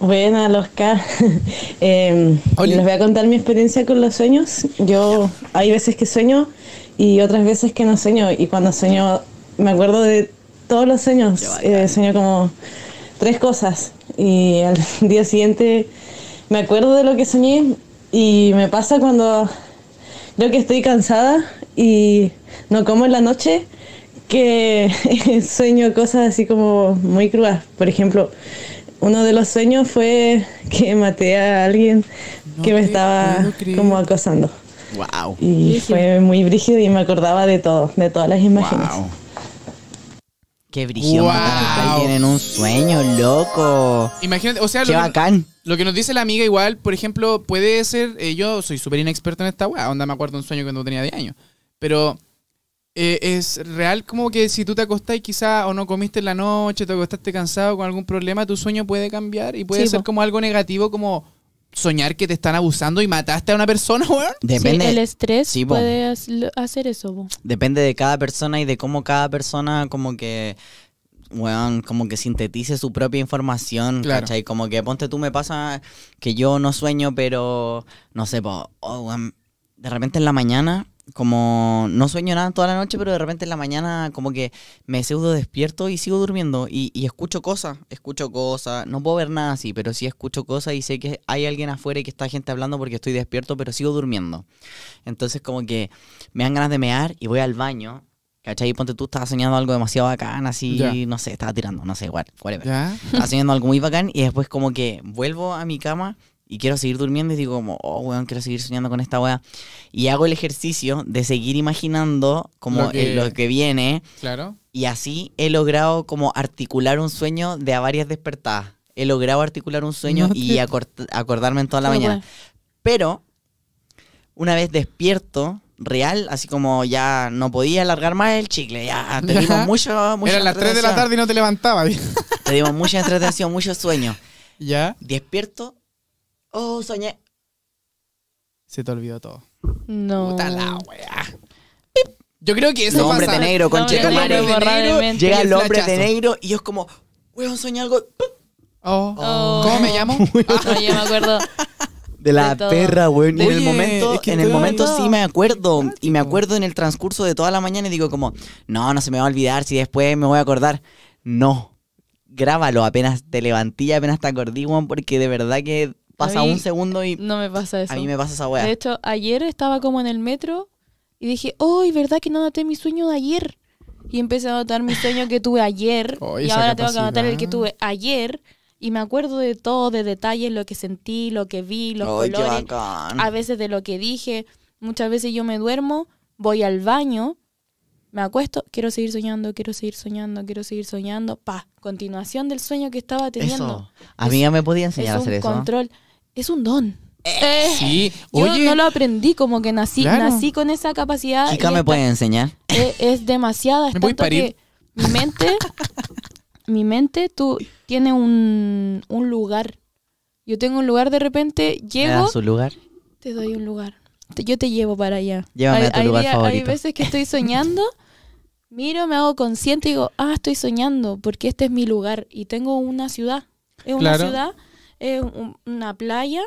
Buena, los K. *laughs* eh, em, les voy a contar mi experiencia con los sueños. Yo hay veces que sueño y otras veces que no sueño. Y cuando sueño, me acuerdo de todos los sueños. Eh, sueño como tres cosas. Y al *laughs* día siguiente me acuerdo de lo que soñé. Y me pasa cuando yo que estoy cansada y no como en la noche, que *laughs* sueño cosas así como muy crudas. Por ejemplo, uno de los sueños fue que maté a alguien que me estaba como acosando. Y fue muy brígido y me acordaba de todo, de todas las imágenes. Qué brillo. Wow. ¡Tienen un sueño, loco. Imagínate, o sea, lo, Que, nos dice la amiga igual, por ejemplo, puede ser, eh, yo soy súper inexperto en esta weá, onda me acuerdo un sueño cuando tenía 10 años, pero eh, es real como que si tú te acostás y quizá o no comiste en la noche, te acostaste cansado con algún problema, tu sueño puede cambiar y puede ser como algo negativo, como soñar que te están abusando y mataste a una persona, *laughs* weón. Depende. Sí, el estrés puede hacer eso, weón. Depende de cada persona y de cómo cada persona como que weón, como que sintetice su propia información, claro. ¿cachai? Como que ponte tú me pasa que yo no sueño, pero no sé, oh, weón, de repente en la mañana como no sueño nada toda la noche, pero de repente en la mañana como que me pseudo despierto y sigo durmiendo y, escucho cosas, escucho cosas, no puedo ver nada así, pero sí escucho cosas y sé que hay alguien afuera y que está gente hablando porque estoy despierto, pero sigo durmiendo. Entonces como que me dan ganas de mear y voy al baño. ¿Cachai? Ponte tú, estaba soñando algo demasiado bacán, así, no sé, estaba tirando, no sé, whatever. Yeah. soñando algo muy bacán y después como que vuelvo a mi cama y quiero seguir durmiendo y digo como, oh, weón, quiero seguir soñando con esta weá. Y hago el ejercicio de seguir imaginando como lo eh, que, viene. Claro. Y así he logrado como articular un sueño de a varias despertadas. He logrado articular un sueño y acordarme en toda la mañana. Pero una vez despierto, real, así como ya no podía alargar más el chicle, ya *laughs* teníamos mucho, mucho Eran las 3 de la tarde y no te levantaba. te dimos mucha entretención, mucho sueño. *laughs* Ya. Despierto Oh, soñé. Se te olvidó todo. No. Puta la Yo creo que eso El hombre de negro, con Llega el hombre de negro y es como, weón, soñé algo. Oh. oh. ¿Cómo me llamo? *laughs* Ah, me acuerdo. De la perra, weón. En el momento, en el momento sí me acuerdo. Y me acuerdo en el transcurso de toda la mañana y digo como, no, no se me va a olvidar, si después me voy a acordar. No, grábalo apenas te levanté, apenas te acordí, weón, porque de verdad que pasa un segundo y. No me pasa eso. A mí me pasa esa weá. De hecho, ayer estaba como en el metro y dije, ¡Uy, verdad que no noté mi sueño de ayer! Y empecé a notar mi sueño que tuve ayer. *laughs* y ahora tengo que anotar el que tuve ayer. Y me acuerdo de todo, de detalles, lo que sentí, lo que vi, los colores. A veces de lo que dije. Muchas veces yo me duermo, voy al baño, me acuesto, quiero seguir soñando, quiero seguir soñando, quiero seguir soñando. Pa, continuación del sueño que estaba teniendo. Eso. A mí ya me podía enseñar a hacer un Control es un don. Eh, sí, yo no lo aprendí, como que nací, nací con esa capacidad. Chica, ¿me puede enseñar? E, es, demasiada, *laughs* es mi mente, *laughs* mi mente, tú Tienes un, lugar. Yo tengo un lugar, de repente llego. ¿Te su lugar? Te doy un lugar. yo te llevo para allá. hay, veces que estoy *laughs* soñando, miro, me hago consciente y digo, ah, estoy soñando, porque este es mi lugar y tengo una ciudad. Es una ciudad es una playa,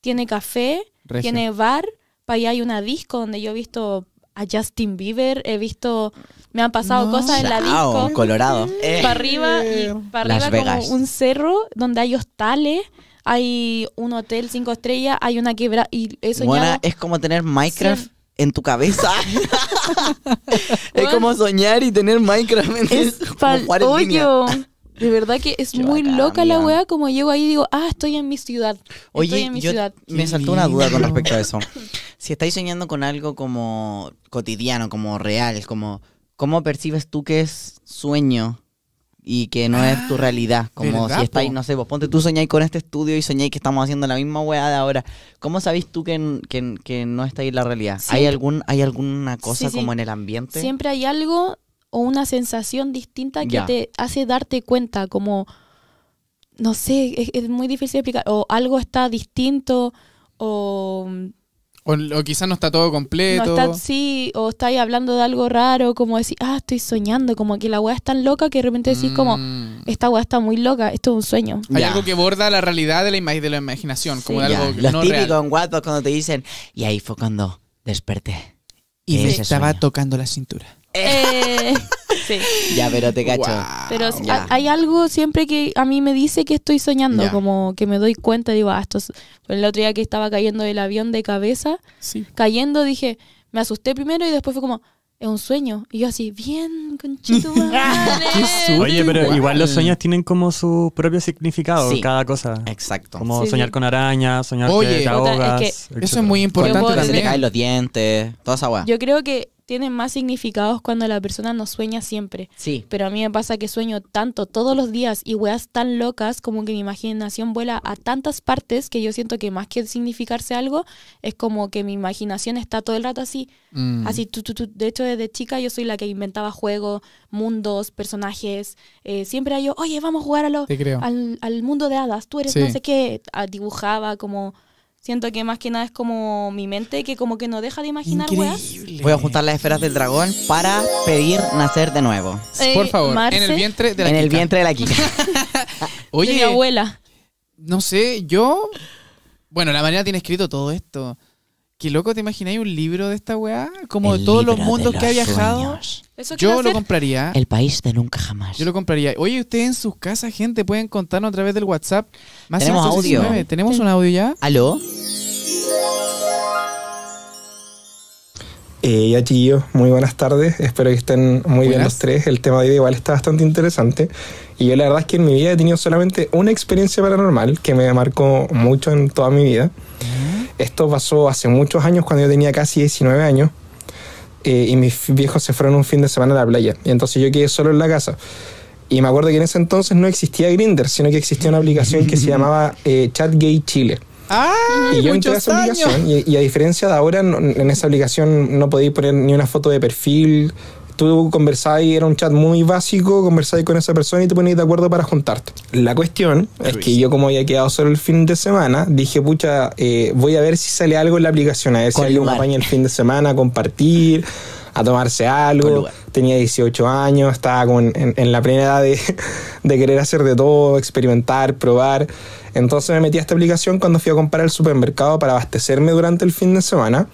tiene café, tiene bar, para allá hay una disco donde yo he visto a Justin Bieber, he visto, me han pasado cosas en la disco. Colorado. Para eh. arriba y para como un cerro donde hay hostales. Hay un hotel cinco estrellas, hay una quebrada y eso Buena, es como tener Minecraft en tu cabeza. *laughs* es como soñar y tener Minecraft en es pal *laughs* De verdad que es muy loca la weá, como llego ahí y digo, ah, estoy en mi ciudad. Oye, en mi ciudad. me saltó una duda con respecto a eso. *laughs* si estáis soñando con algo como cotidiano, como real, como ¿cómo percibes tú que es sueño? Y que no es tu ah, realidad, como si estáis, no sé, vos ponte tú soñáis con este estudio y soñáis que estamos haciendo la misma weá de ahora. ¿Cómo sabéis tú que, que, no está ahí la realidad? ¿Hay, algún, ¿Hay alguna cosa como en el ambiente? Siempre hay algo o una sensación distinta que te hace darte cuenta, como, no sé, es, muy difícil explicar, o algo está distinto, o... O, quizás no está todo completo. No está, sí, o estáis hablando de algo raro, como decir, ah, estoy soñando, como que la weá es tan loca que de repente decís como, mm. esta weá está muy loca, esto es un sueño. Hay algo que borda la realidad de la, imagen de la imaginación, como algo en cuando te dicen, y ahí fue cuando desperté. Y me estaba tocando la cintura. Eh, *laughs* sí. Ya, pero te cacho. Pero hay algo siempre que a mí me dice que estoy soñando, como que me doy cuenta, digo, ah, esto es... El otro día que estaba cayendo del avión de cabeza, cayendo dije, me asusté primero y después fue como, es un sueño. Y yo así, bien, conchito. *laughs* Oye, pero igual los mm. sueños tienen como su propio significado, cada cosa. Exacto. Como soñar con arañas, soñar con que te Eso es muy importante. Cuando se te caen los dientes, todas esa Yo creo que tienen más significados cuando la persona no sueña siempre. Sí. Pero a mí me pasa que sueño tanto todos los días y weas tan locas como que mi imaginación vuela a tantas partes que yo siento que más que significarse algo, es como que mi imaginación está todo el rato así. Mm. Así, tu, de hecho, desde chica yo soy la que inventaba juegos, mundos, personajes. Eh, siempre yo, oye, vamos a jugar a lo, al, mundo de hadas, tú eres no sé qué. dibujaba como Siento que más que nada es como mi mente que como que no deja de imaginar weas. Voy a juntar las esferas del dragón para pedir nacer de nuevo. Eh, Por favor, en el vientre de la En el vientre de la *laughs* Oye, mi abuela. no sé, yo... Bueno, la manera tiene escrito todo esto. Qué loco, ¿te imagináis un libro de esta weá? Como de todos los mundos que ha viajado. yo lo compraría. El país de nunca jamás. Yo lo compraría. Oye, ustedes en sus casas, gente, pueden contarnos a través del WhatsApp. Más Tenemos audio. ¿Tenemos un audio ya? ¿Aló? Eh, ya muy buenas tardes. Espero que estén muy bien los tres. El tema de hoy igual está bastante interesante. Y yo la verdad es que en mi vida he tenido solamente una experiencia paranormal que me marcó mucho en toda mi vida. Ah. Esto pasó hace muchos años, cuando yo tenía casi 19 años, eh, y mis viejos se fueron un fin de semana a la playa. Y entonces yo quedé solo en la casa. Y me acuerdo que en ese entonces no existía Grindr, sino que existía una aplicación que se *laughs* llamaba eh, ChatGate Chile. ¡Ah! y yo entré a esa aplicación y, a diferencia de ahora, en esa aplicación no podía poner ni una foto de perfil, tú conversáis, era un chat muy básico, conversáis con esa persona y te ponéis de acuerdo para juntarte. La cuestión es que yo como había quedado solo el fin de semana, dije, pucha, eh, voy a ver si sale algo en la aplicación, a ver si alguien acompaña el fin de semana, a compartir a tomarse algo. Tenía 18 años, estaba como en, la primera edad *laughs* de, querer hacer de todo, experimentar, probar. Entonces me metí a esta aplicación cuando fui a comprar al supermercado para abastecerme durante el fin de semana.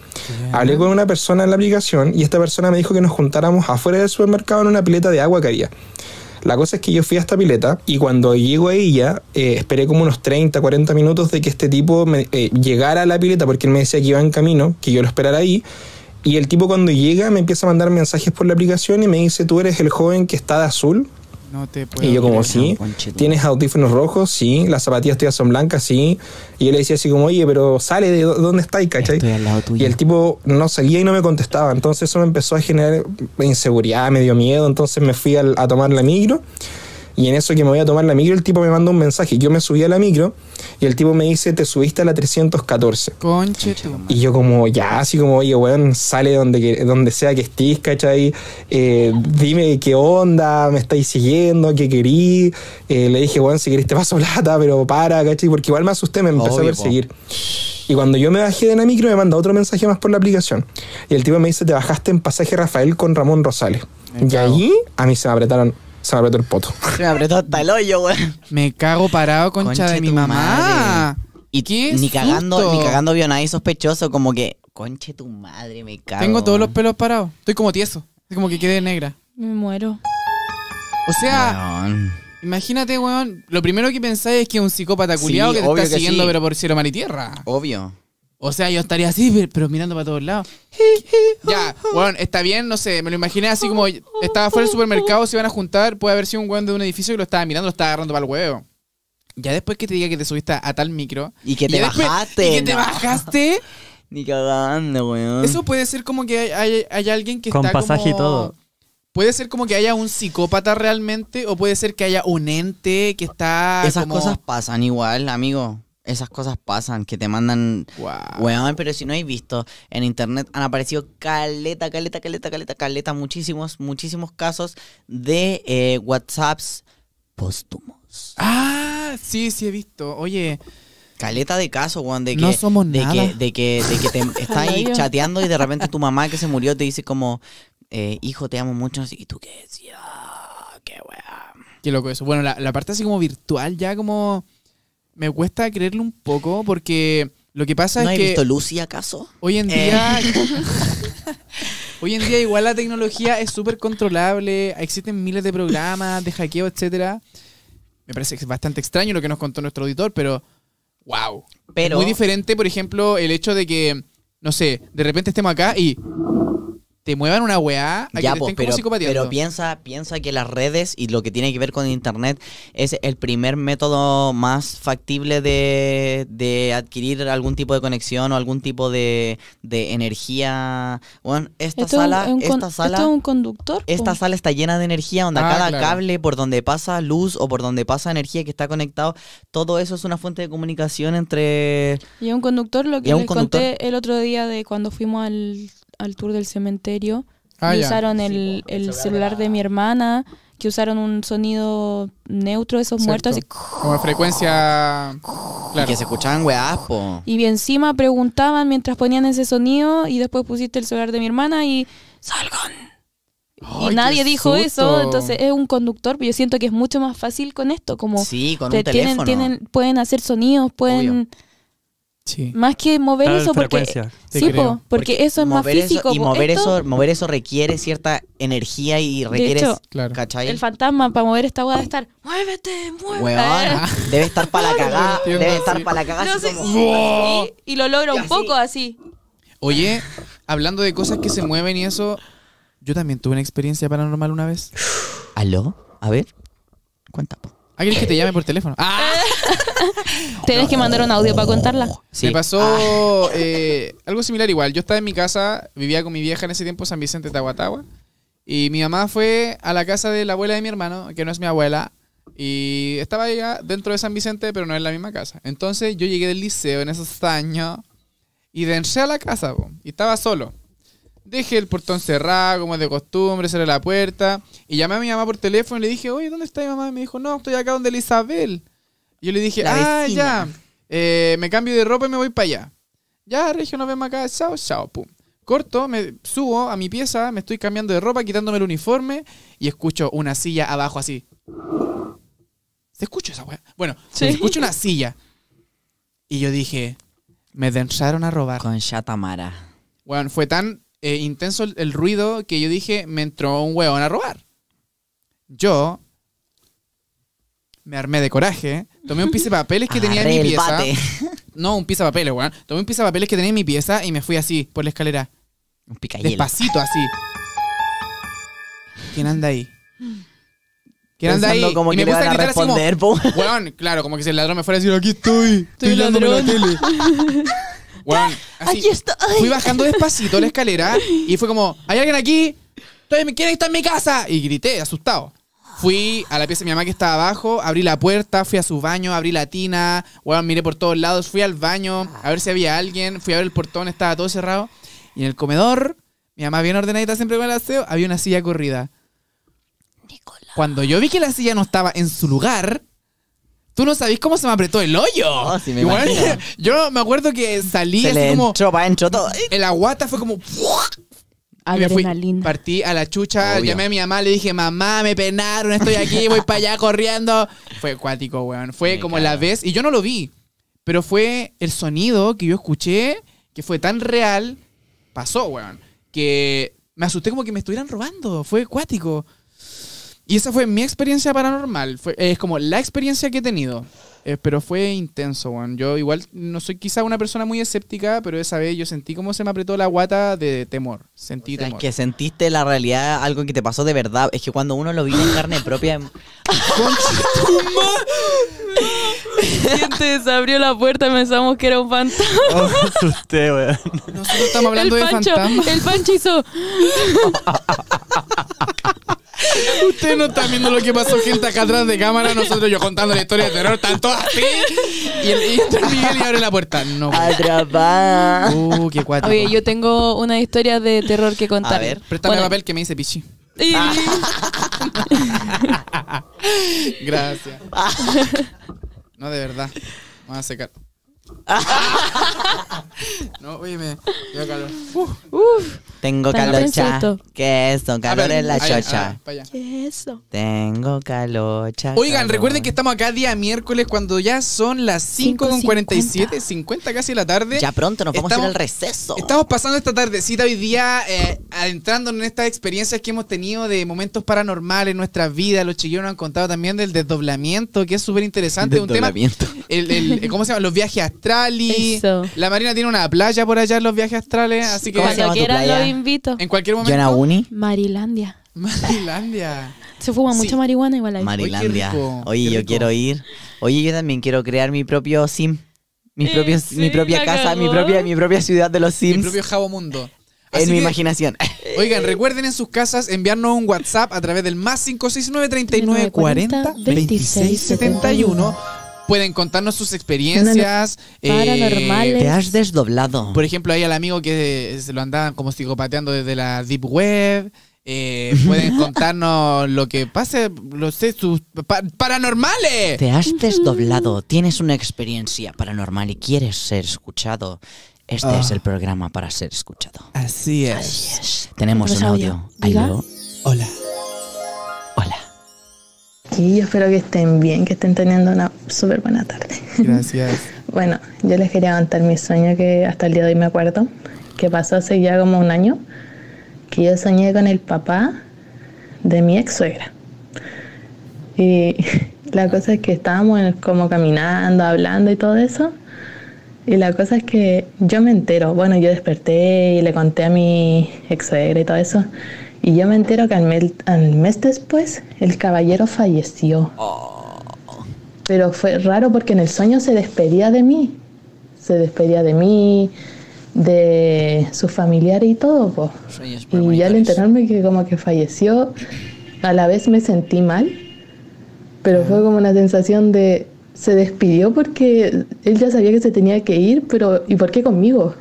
Hablé con una persona en la aplicación y esta persona me dijo que nos juntáramos afuera del supermercado en una pileta de agua que había. La cosa es que yo fui a esta pileta y cuando llego a ella, eh, esperé como unos 30, 40 minutos de que este tipo me, eh, llegara a la pileta porque él me decía que iba en camino, que yo lo esperara ahí. Y el tipo cuando llega me empieza a mandar mensajes por la aplicación y me dice, tú eres el joven que está de azul. y yo como, sí, ¿tienes audífonos rojos? Sí, las zapatillas tuyas son blancas, sí. Y él le decía así como, oye, pero sale de dónde está cachai. Y el tipo no salía y no me contestaba. Entonces eso me empezó a generar inseguridad, me dio miedo. Entonces me fui a, a tomar la micro. Y en eso que me voy a tomar la micro, el tipo me manda un mensaje. Yo me subí a la micro y el tipo me dice, te subiste a la 314. Conche. Y yo como, ya, así como, oye, weón, sale donde, donde sea que estés, ¿cachai? Eh, dime qué onda, me estáis siguiendo, qué querí. Eh, le dije, weón, si querés te paso *laughs* plata, pero para, ¿cachai? Porque igual me asusté, me empecé a perseguir. Y cuando yo me bajé de la micro, me manda otro mensaje más por la aplicación. Y el tipo me dice, te bajaste en pasaje Rafael con Ramón Rosales. Y ahí a mí se me apretaron se me el poto. *laughs* Se me apretó hasta el hoyo, güey. Me cago parado, concha, de mi mamá. Madre. Y ¿Qué ni cagando, ni cagando vio nadie sospechoso, como que, conche tu madre, me cago. Tengo todos los pelos parados. Estoy como tieso. como que quedé negra. Me muero. O sea, imagínate, weón. Lo primero que pensáis es que es un psicópata culiado que te está siguiendo, pero por cielo, mar y tierra. Obvio. O sea, yo estaría así, pero mirando para todos lados. ya, bueno, está bien, no sé, me lo imaginé así como estaba fuera del supermercado, se iban a juntar, puede haber sido un weón de un edificio que lo estaba mirando, lo estaba agarrando para el huevo. Ya después que te diga que te subiste a, tal micro. Y que te bajaste. y que te bajaste. *laughs* Ni cagando, weón. Eso puede ser como que hay, alguien que está. Con pasaje y todo. Puede ser como que haya un psicópata realmente, o puede ser que haya un ente que está. Esas cosas pasan igual, amigo esas cosas pasan, que te mandan. Wow. pero si no hay visto, en internet han aparecido caleta, caleta, caleta, caleta, caleta, muchísimos, muchísimos casos de eh, WhatsApps póstumos. Ah, sí, sí he visto. Oye. Caleta de caso, weón, de que. No somos de Que, de, que, te *laughs* estás ahí chateando y de repente tu mamá que se murió te dice como, eh, hijo, te amo mucho. ¿Y tú qué decías? ¡Qué weón! Qué loco eso. Bueno, la parte así como virtual ya como me cuesta creerlo un poco porque lo que pasa es que... ¿No visto Lucy acaso? Hoy en día... Eh. *laughs* hoy en día igual la tecnología es súper controlable, existen miles de programas de hackeo, etcétera. Me parece bastante extraño lo que nos contó nuestro auditor, pero wow. Muy diferente, por ejemplo, el hecho de que, no sé, de repente estemos acá y te muevan una weá a ya, que pues, pero, Pero piensa, piensa que las redes y lo que tiene que ver con internet es el primer método más factible de, adquirir algún tipo de conexión o algún tipo de, energía. Bueno, esta sala, sala. un conductor. Esta pues. sala está llena de energía, donde ah, cada cable por donde pasa luz o por donde pasa energía que está conectado, todo eso es una fuente de comunicación entre. Y un conductor, lo que les conté el otro día de cuando fuimos al al tour del cementerio. Ah, usaron el, el, celular, de mi hermana, que usaron un sonido neutro de esos muertos. Así, Como frecuencia... que se escuchaban weas, po. Y encima preguntaban mientras ponían ese sonido y después pusiste el celular de mi hermana y... ¡Salgan! Y nadie dijo eso, entonces es un conductor, pero yo siento que es mucho más fácil con esto, como sí, con te un tienen, tienen, pueden hacer sonidos, pueden más que mover eso porque sí, porque, eso es más físico. y mover eso, mover eso requiere cierta energía y requiere, El fantasma para mover esta hueá debe estar, muévete, muévete. debe estar para la *laughs* cagada, debe estar para la cagada. y, lo logra un poco así. Oye, hablando de cosas que se mueven y eso, yo también tuve una experiencia paranormal una vez. ¿Aló? A ver, cuéntame. alguien que te llame por teléfono? ¡Ah! *laughs* *laughs* Tienes que mandar un audio para contarla. Me pasó ah. eh, algo similar igual. Yo estaba en mi casa, vivía con mi vieja en ese tiempo, San Vicente, Tahuatahua. Y mi mamá fue a la casa de la abuela de mi hermano, que no es mi abuela. Y estaba ella dentro de San Vicente, pero no en la misma casa. Entonces yo llegué del liceo en esos años y entré a la casa y estaba solo. Dejé el portón cerrado, como de costumbre, cerré la puerta. Y llamé a mi mamá por teléfono y le dije, oye, ¿dónde está mi mamá? Y me dijo, no, estoy acá donde Isabel. Yo le dije, ah, ya, eh, me cambio de ropa y me voy para allá. Ya, Regio, nos vemos acá, chao, chao, pum. Corto, me subo a mi pieza, me estoy cambiando de ropa, quitándome el uniforme y escucho una silla abajo así. ¿Se escucha esa weá? Bueno, se escucha una silla. Y yo dije, me entraron a robar. Con Shatamara. Bueno, fue tan eh, intenso el, ruido que yo dije, me entró un weón a robar. Yo me armé de coraje, Tomé un piso de papeles que tenía en mi pieza. *laughs* No, un piso de papeles, weón. Tomé un piso de papeles que tenía en mi pieza y me fui así, por la escalera. Un picayelo. Despacito, así. ¿Quién anda ahí? ¿Quién anda ahí? y me puse a gritar así *laughs* weón, claro, como que si el ladrón me fuera a decir, aquí estoy, *laughs* estoy mirándome la tele. weón, ah, aquí estoy. fui bajando despacito la escalera y fue como, ¿hay alguien aquí? ¿Quién está en mi casa? Y grité, asustado. Fui a la pieza de mi mamá que estaba abajo, abrí la puerta, fui a su baño, abrí la tina, miré por todos lados, fui al baño a ver si había alguien, fui a ver el portón, estaba todo cerrado. Y en el comedor, mi mamá bien ordenadita siempre con el aseo, había una silla corrida. Nicolás. Cuando yo vi que la silla no estaba en su lugar, Tú no sabés cómo se me apretó el hoyo. Oh, *laughs* yo me acuerdo que salí Entró todo. En la guata fue como partí a la chucha, llamé a mi mamá, le dije, mamá, me penaron, estoy aquí, *laughs* voy para allá corriendo. Fue acuático, weón. Fue como la vez, y yo no lo vi, pero fue el sonido que yo escuché, que fue tan real, pasó, weón, que me asusté como que me estuvieran robando, fue acuático. Y esa fue mi experiencia paranormal. es como la experiencia que he tenido. Eh, pero fue intenso, weón. Yo igual no soy quizá una persona muy escéptica, pero esa vez yo sentí como se me apretó la guata de temor. Sentí temor. Es que sentiste la realidad, algo que te pasó de verdad. Es que cuando uno lo vive en carne *laughs* propia... Em- Gente, *laughs* se abrió la puerta y pensamos que era un fantasma. Oh, *laughs* Nosotros estamos hablando de El Pancho Usted no está viendo lo que pasó, gente acá atrás de cámara. Nosotros yo contando la historia de terror, tanto así. Y, el, Miguel y abre la puerta. No. Uh, qué cuatro. Oye, yo tengo una historia de terror que contar. A ver, préstame el papel que me dice pichi. Ah. *laughs* Gracias. Ah. No, de verdad. Vamos a secar. *laughs* no, oye, calor. Tengo calocha. ¿Qué es eso? Calor en la chocha. Ah, ¿Qué es eso? Tengo calocha. Oigan, recuerden que estamos acá día miércoles cuando ya son las 5 47, 50 casi la tarde. Ya pronto nos vamos a ir al receso. Estamos pasando esta tardecita hoy día eh, adentrando en estas experiencias que hemos tenido de momentos paranormales en nuestra vida Los chiquillos nos han contado también del desdoblamiento, que es súper interesante. Un tema. *laughs* ¿Cómo se llama? Los viajes la Marina tiene una playa por allá en los viajes astrales, así que. Cuando invito. En cualquier momento. Uni? Marilandia. Marilandia. Se fuma mucho mucha marihuana igual ahí. Marilandia. Oye, yo quiero ir. Oye, yo también quiero crear mi propio sim. Eh, propios, mi propia casa, mi propia, mi propia ciudad de los sims. Mi propio jabo mundo. en mi imaginación. *laughs* Oigan, recuerden en sus casas enviarnos un WhatsApp a través del más 569 3940 2671 pueden contarnos sus experiencias. Eh, paranormales. te has desdoblado. Por ejemplo, hay al amigo que se lo andaban como psicopateando desde la Deep Web. Eh, pueden contarnos lo que pase, los sé, sus paranormales. Te has desdoblado, tienes una experiencia paranormal y quieres ser escuchado. Este es ah. el programa para ser escuchado. Así es. Tenemos un audio. Hola. Y espero que estén bien, que estén teniendo una súper buena tarde. Gracias. *laughs* bueno, yo les quería contar mi sueño que hasta el día de hoy me acuerdo, que pasó hace ya como un año, que yo soñé con el papá de mi ex suegra. Y *laughs* la cosa es que estábamos como caminando, hablando y todo eso. Y la cosa es que yo me entero, bueno, yo desperté y le conté a mi ex suegra y todo eso. Y yo me entero que al, mes, después el caballero falleció. Pero fue raro porque en el sueño se despedía de mí. Se despedía de mí, de su familiar y todo. Y ya al enterarme que como que falleció, a la vez me sentí mal, pero fue como una sensación de se despidió porque él ya sabía que se tenía que ir, pero ¿y por qué conmigo?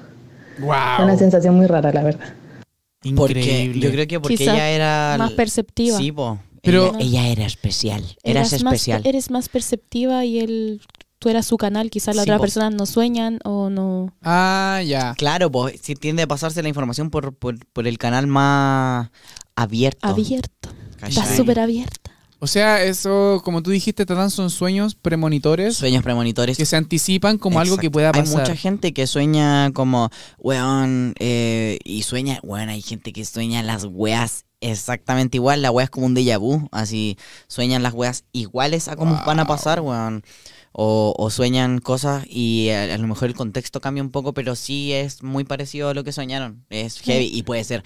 una sensación muy rara, la verdad. Increíble. yo creo que porque ella era. Más perceptiva. Sí, Pero ella, era especial. Eras, especial. eres más perceptiva y él. Tú eras su canal, quizás las otras personas no sueñan o no. Ah, ya. Claro, pues si tiende a pasarse la información por, por, el canal más abierto. Abierto. Está súper abierto. O sea, eso, como tú dijiste, Tatán, son sueños premonitores. Sueños premonitores. Que se anticipan como algo que pueda pasar. Hay mucha gente que sueña como, weón, eh, y sueña, weón, hay gente que sueña las weas exactamente igual. La wea es como un déjà vu. Así, sueñan las weas iguales a cómo van a pasar, weón. O, o, sueñan cosas y a, a, lo mejor el contexto cambia un poco, pero sí es muy parecido a lo que soñaron. Es heavy y puede ser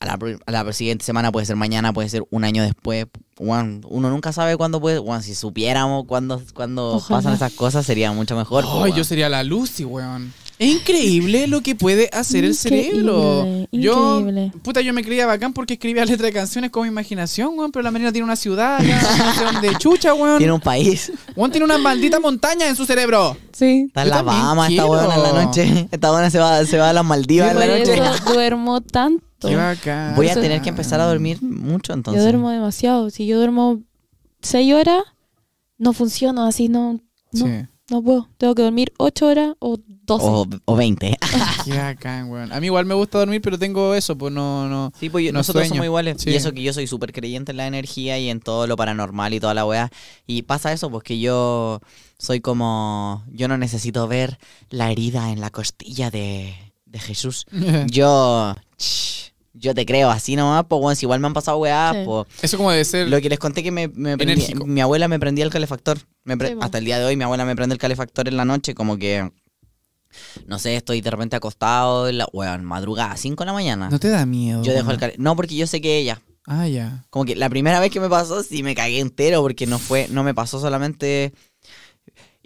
a la, la, siguiente semana, puede ser mañana, puede ser un año después. One, uno nunca sabe cuándo puede. One, si supiéramos cuándo, cuándo pasan esas cosas, sería mucho mejor. yo sería la Lucy, weón. Es increíble lo que puede hacer el cerebro. Yo, increíble. puta, yo me creía bacán porque escribía *laughs* letras de canciones con mi imaginación, weón, pero la Marina tiene una ciudad, no sé dónde chucha, weón. Tiene un país. Weón tiene una maldita montaña en su cerebro. Sí. Está en la Bahama esta buena en la noche. Esta buena se va, se va a las Maldivas en la noche. duermo tanto. Qué Voy a tener que empezar a ah. dormir mucho entonces. Yo duermo demasiado. Si yo duermo seis horas, no funciona así, no. no. Sí no puedo. Tengo que dormir 8 horas o 12. O, o 20. *laughs* a mí igual me gusta dormir, pero tengo eso, pues no. no sí, pues nosotros somos iguales. Y eso que yo soy súper creyente en la energía y en todo lo paranormal y toda la weá. Y pasa eso, porque pues yo soy como. Yo no necesito ver la herida en la costilla de, Jesús. *laughs* yo yo te creo, así nomás, pues igual me han pasado weá. Eso como debe ser. Lo que les conté que me, mi abuela me prendía el calefactor. hasta el día de hoy mi abuela me prende el calefactor en la noche, como que. No sé, estoy de repente acostado, en la, weón, madrugada, 5 de la mañana. ¿No te da miedo? Yo dejo el calefactor. No, porque yo sé que ella. Ah, ya. Como que la primera vez que me pasó, sí me cagué entero, porque no fue, no me pasó solamente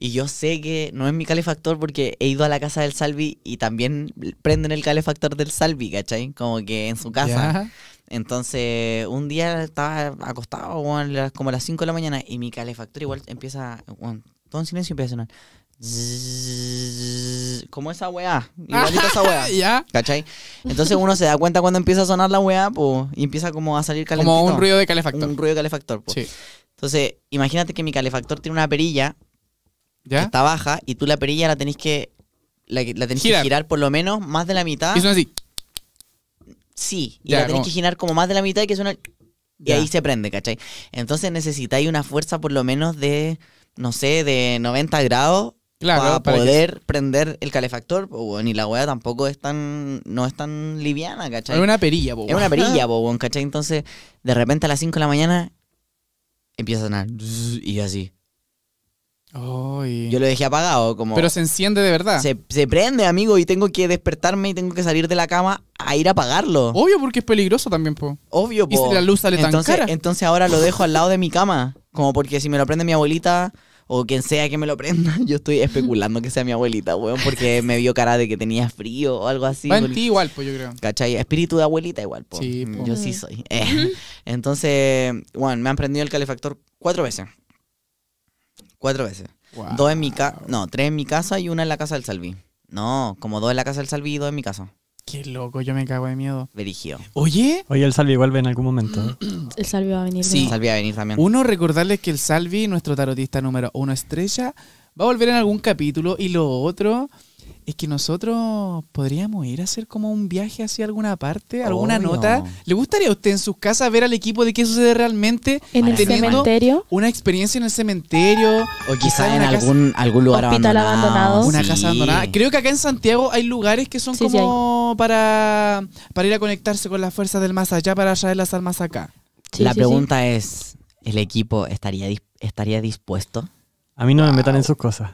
y yo sé que no es mi calefactor porque he ido a la casa del Salvi y también prenden el calefactor del Salvi, ¿cachai? Como que en su casa. Entonces, un día estaba acostado, como a las 5 de la mañana, y mi calefactor igual empieza, todo en silencio empieza a sonar. como esa weá, igualito esa weá. *laughs* ¿Cachai? Entonces uno se da cuenta cuando empieza a sonar la weá, pues, y empieza como a salir calefactor. Como un ruido de calefactor. Un ruido de calefactor, pues. Sí. Entonces, imagínate que mi calefactor tiene una perilla está baja y tú la perilla la tenés que la, tenés girar. que girar por lo menos más de la mitad. Y suena así. Sí, y la tenés que girar como más de la mitad y que suena. Y ahí se prende, ¿cachai? Entonces necesitáis una fuerza por lo menos de, no sé, de 90 grados para, poder prender el calefactor, Ni la hueá tampoco es tan, no es tan liviana, ¿cachai? Es una perilla, po, Es una perilla, Bobón, *laughs* ¿cachai? Entonces, de repente a las 5 de la mañana empieza a sonar y así. Yo lo dejé apagado. Como Pero se enciende de verdad. Se, prende, amigo, y tengo que despertarme y tengo que salir de la cama a ir a apagarlo. Obvio, porque es peligroso también, po. Obvio, po. Y si la luz sale tan cara. Entonces ahora lo dejo al lado de mi cama. Como porque si me lo prende mi abuelita o quien sea que me lo prenda, *laughs* yo estoy especulando que sea mi abuelita, weón, porque me vio cara de que tenía frío o algo así. Va en ti igual, pues yo creo. ¿Cachai? Espíritu de abuelita igual, po. Yo sí soy. *laughs* Eh, entonces, bueno, me han prendido el calefactor cuatro veces. Cuatro veces. Dos en mi casa. No, tres en mi casa y una en la casa del Salvi. No, como dos en la casa del Salvi y dos en mi casa. Qué loco, yo me cago de miedo. Verigio. Oye. Oye, el Salvi vuelve en algún momento. *clears throat* el Salvi va a venir. Sí, el Salvi va a venir también. Uno, recordarles que el Salvi, nuestro tarotista número uno estrella, va a volver en algún capítulo. Y lo otro, es que nosotros podríamos ir a hacer como un viaje hacia alguna parte, alguna nota. ¿Le gustaría a usted en sus casas ver al equipo de qué sucede realmente? ¿En el cementerio? Una experiencia en el cementerio. O quizá en algún, algún lugar abandonado. Una casa abandonada. Creo que acá en Santiago hay lugares que son como para, para ir a conectarse con las fuerzas del más allá, para traer las almas acá. La pregunta es, ¿el equipo estaría, estaría dispuesto? A mí no me metan en sus cosas.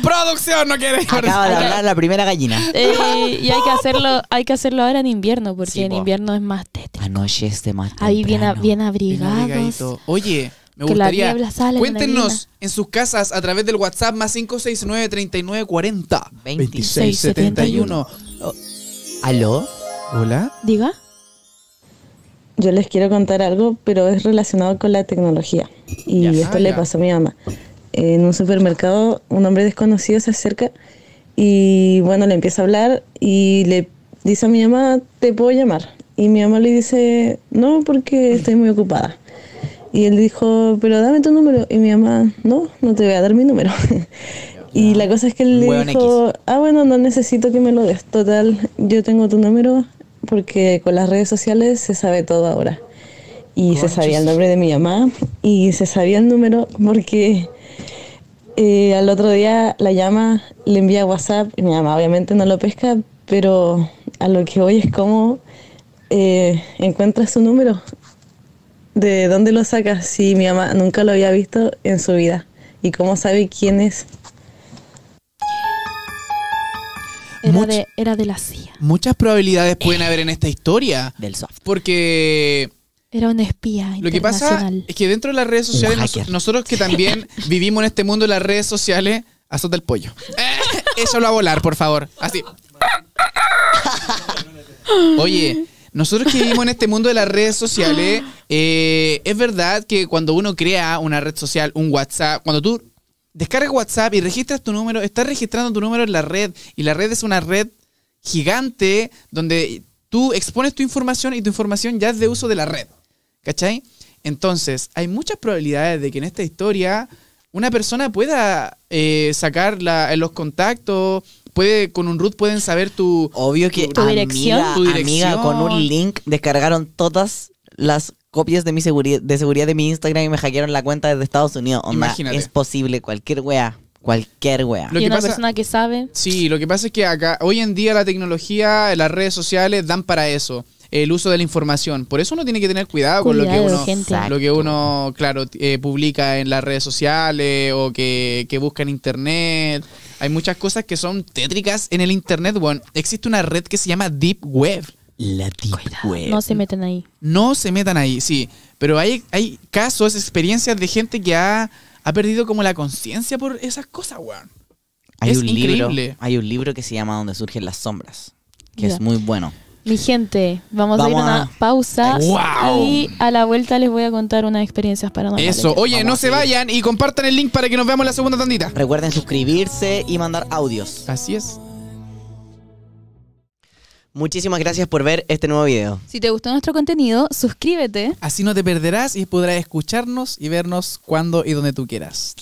Producción no quiere Acaba de hablar la primera gallina. Eh, y hay que hacerlo, hay que hacerlo ahora en invierno, porque en invierno es más tétrico. Anoche de más Ahí bien, bien abrigados. Oye, me gustaría. Cuéntenos en sus casas a través del WhatsApp más 569 3940 2671. ¿Aló? Hola. Diga. Yo les quiero contar algo, pero es relacionado con la tecnología. Y esto ah, le pasó a mi mamá en un supermercado, un hombre desconocido se acerca y bueno, le empieza a hablar y le dice a mi mamá, te puedo llamar. Y mi mamá le dice, no, porque estoy muy ocupada. Y él dijo, pero dame tu número. Y mi mamá, no, no te voy a dar mi número. *laughs* y la cosa es que él le dijo, ah, bueno, no necesito que me lo des. Total, yo tengo tu número porque con las redes sociales se sabe todo ahora. Y se sabía el nombre de mi mamá y se sabía el número porque eh, al otro día la llama, le envía WhatsApp y mi mamá obviamente no lo pesca, pero a lo que voy es cómo eh, encuentra su número. ¿De dónde lo saca? Si mi mamá nunca lo había visto en su vida. ¿Y cómo sabe quién es? Era, de, la CIA. Muchas probabilidades pueden haber en esta historia. Del software. Porque era un espía. Lo que pasa es que dentro de las redes sociales, nosotros que también *laughs* vivimos en este mundo de las redes sociales, azota el pollo. Eso lo va a volar, por favor. Así. Oye, nosotros que vivimos en este mundo de las redes sociales, eh, es verdad que cuando uno crea una red social, un WhatsApp, cuando tú descargas WhatsApp y registras tu número, estás registrando tu número en la red. Y la red es una red gigante donde tú expones tu información y tu información ya es de uso de la red. ¿Cachai? Entonces, hay muchas probabilidades de que en esta historia una persona pueda eh, sacar los contactos, puede con un root pueden saber tu obvio que tu, dirección, tu amiga con un link descargaron todas las copias de mi seguridad de mi Instagram y me hackearon la cuenta desde Estados Unidos. es posible cualquier wea. Cualquier wea. y que una persona que sabe. Sí, lo que pasa es que acá, hoy en día la tecnología, las redes sociales dan para eso el uso de la información. Por eso uno tiene que tener cuidado, con lo que uno, lo que uno claro, eh, publica en las redes sociales o que, que busca en internet. Hay muchas cosas que son tétricas en el internet. Bueno, existe una red que se llama Deep Web. La Deep Web. No se metan ahí. No se metan ahí, sí. Pero hay, hay casos, experiencias de gente que ha, perdido como la conciencia por esas cosas, weón. Hay un libro, hay un libro que se llama Donde surgen las sombras, que es muy bueno. Mi gente, vamos, a ir a una pausa wow. y a la vuelta les voy a contar unas experiencias paranormales. Eso, oye, no se vayan y compartan el link para que nos veamos la segunda tandita. Recuerden suscribirse y mandar audios. Así es. Muchísimas gracias por ver este nuevo video. Si te gustó nuestro contenido, suscríbete. Así no te perderás y podrás escucharnos y vernos cuando y donde tú quieras.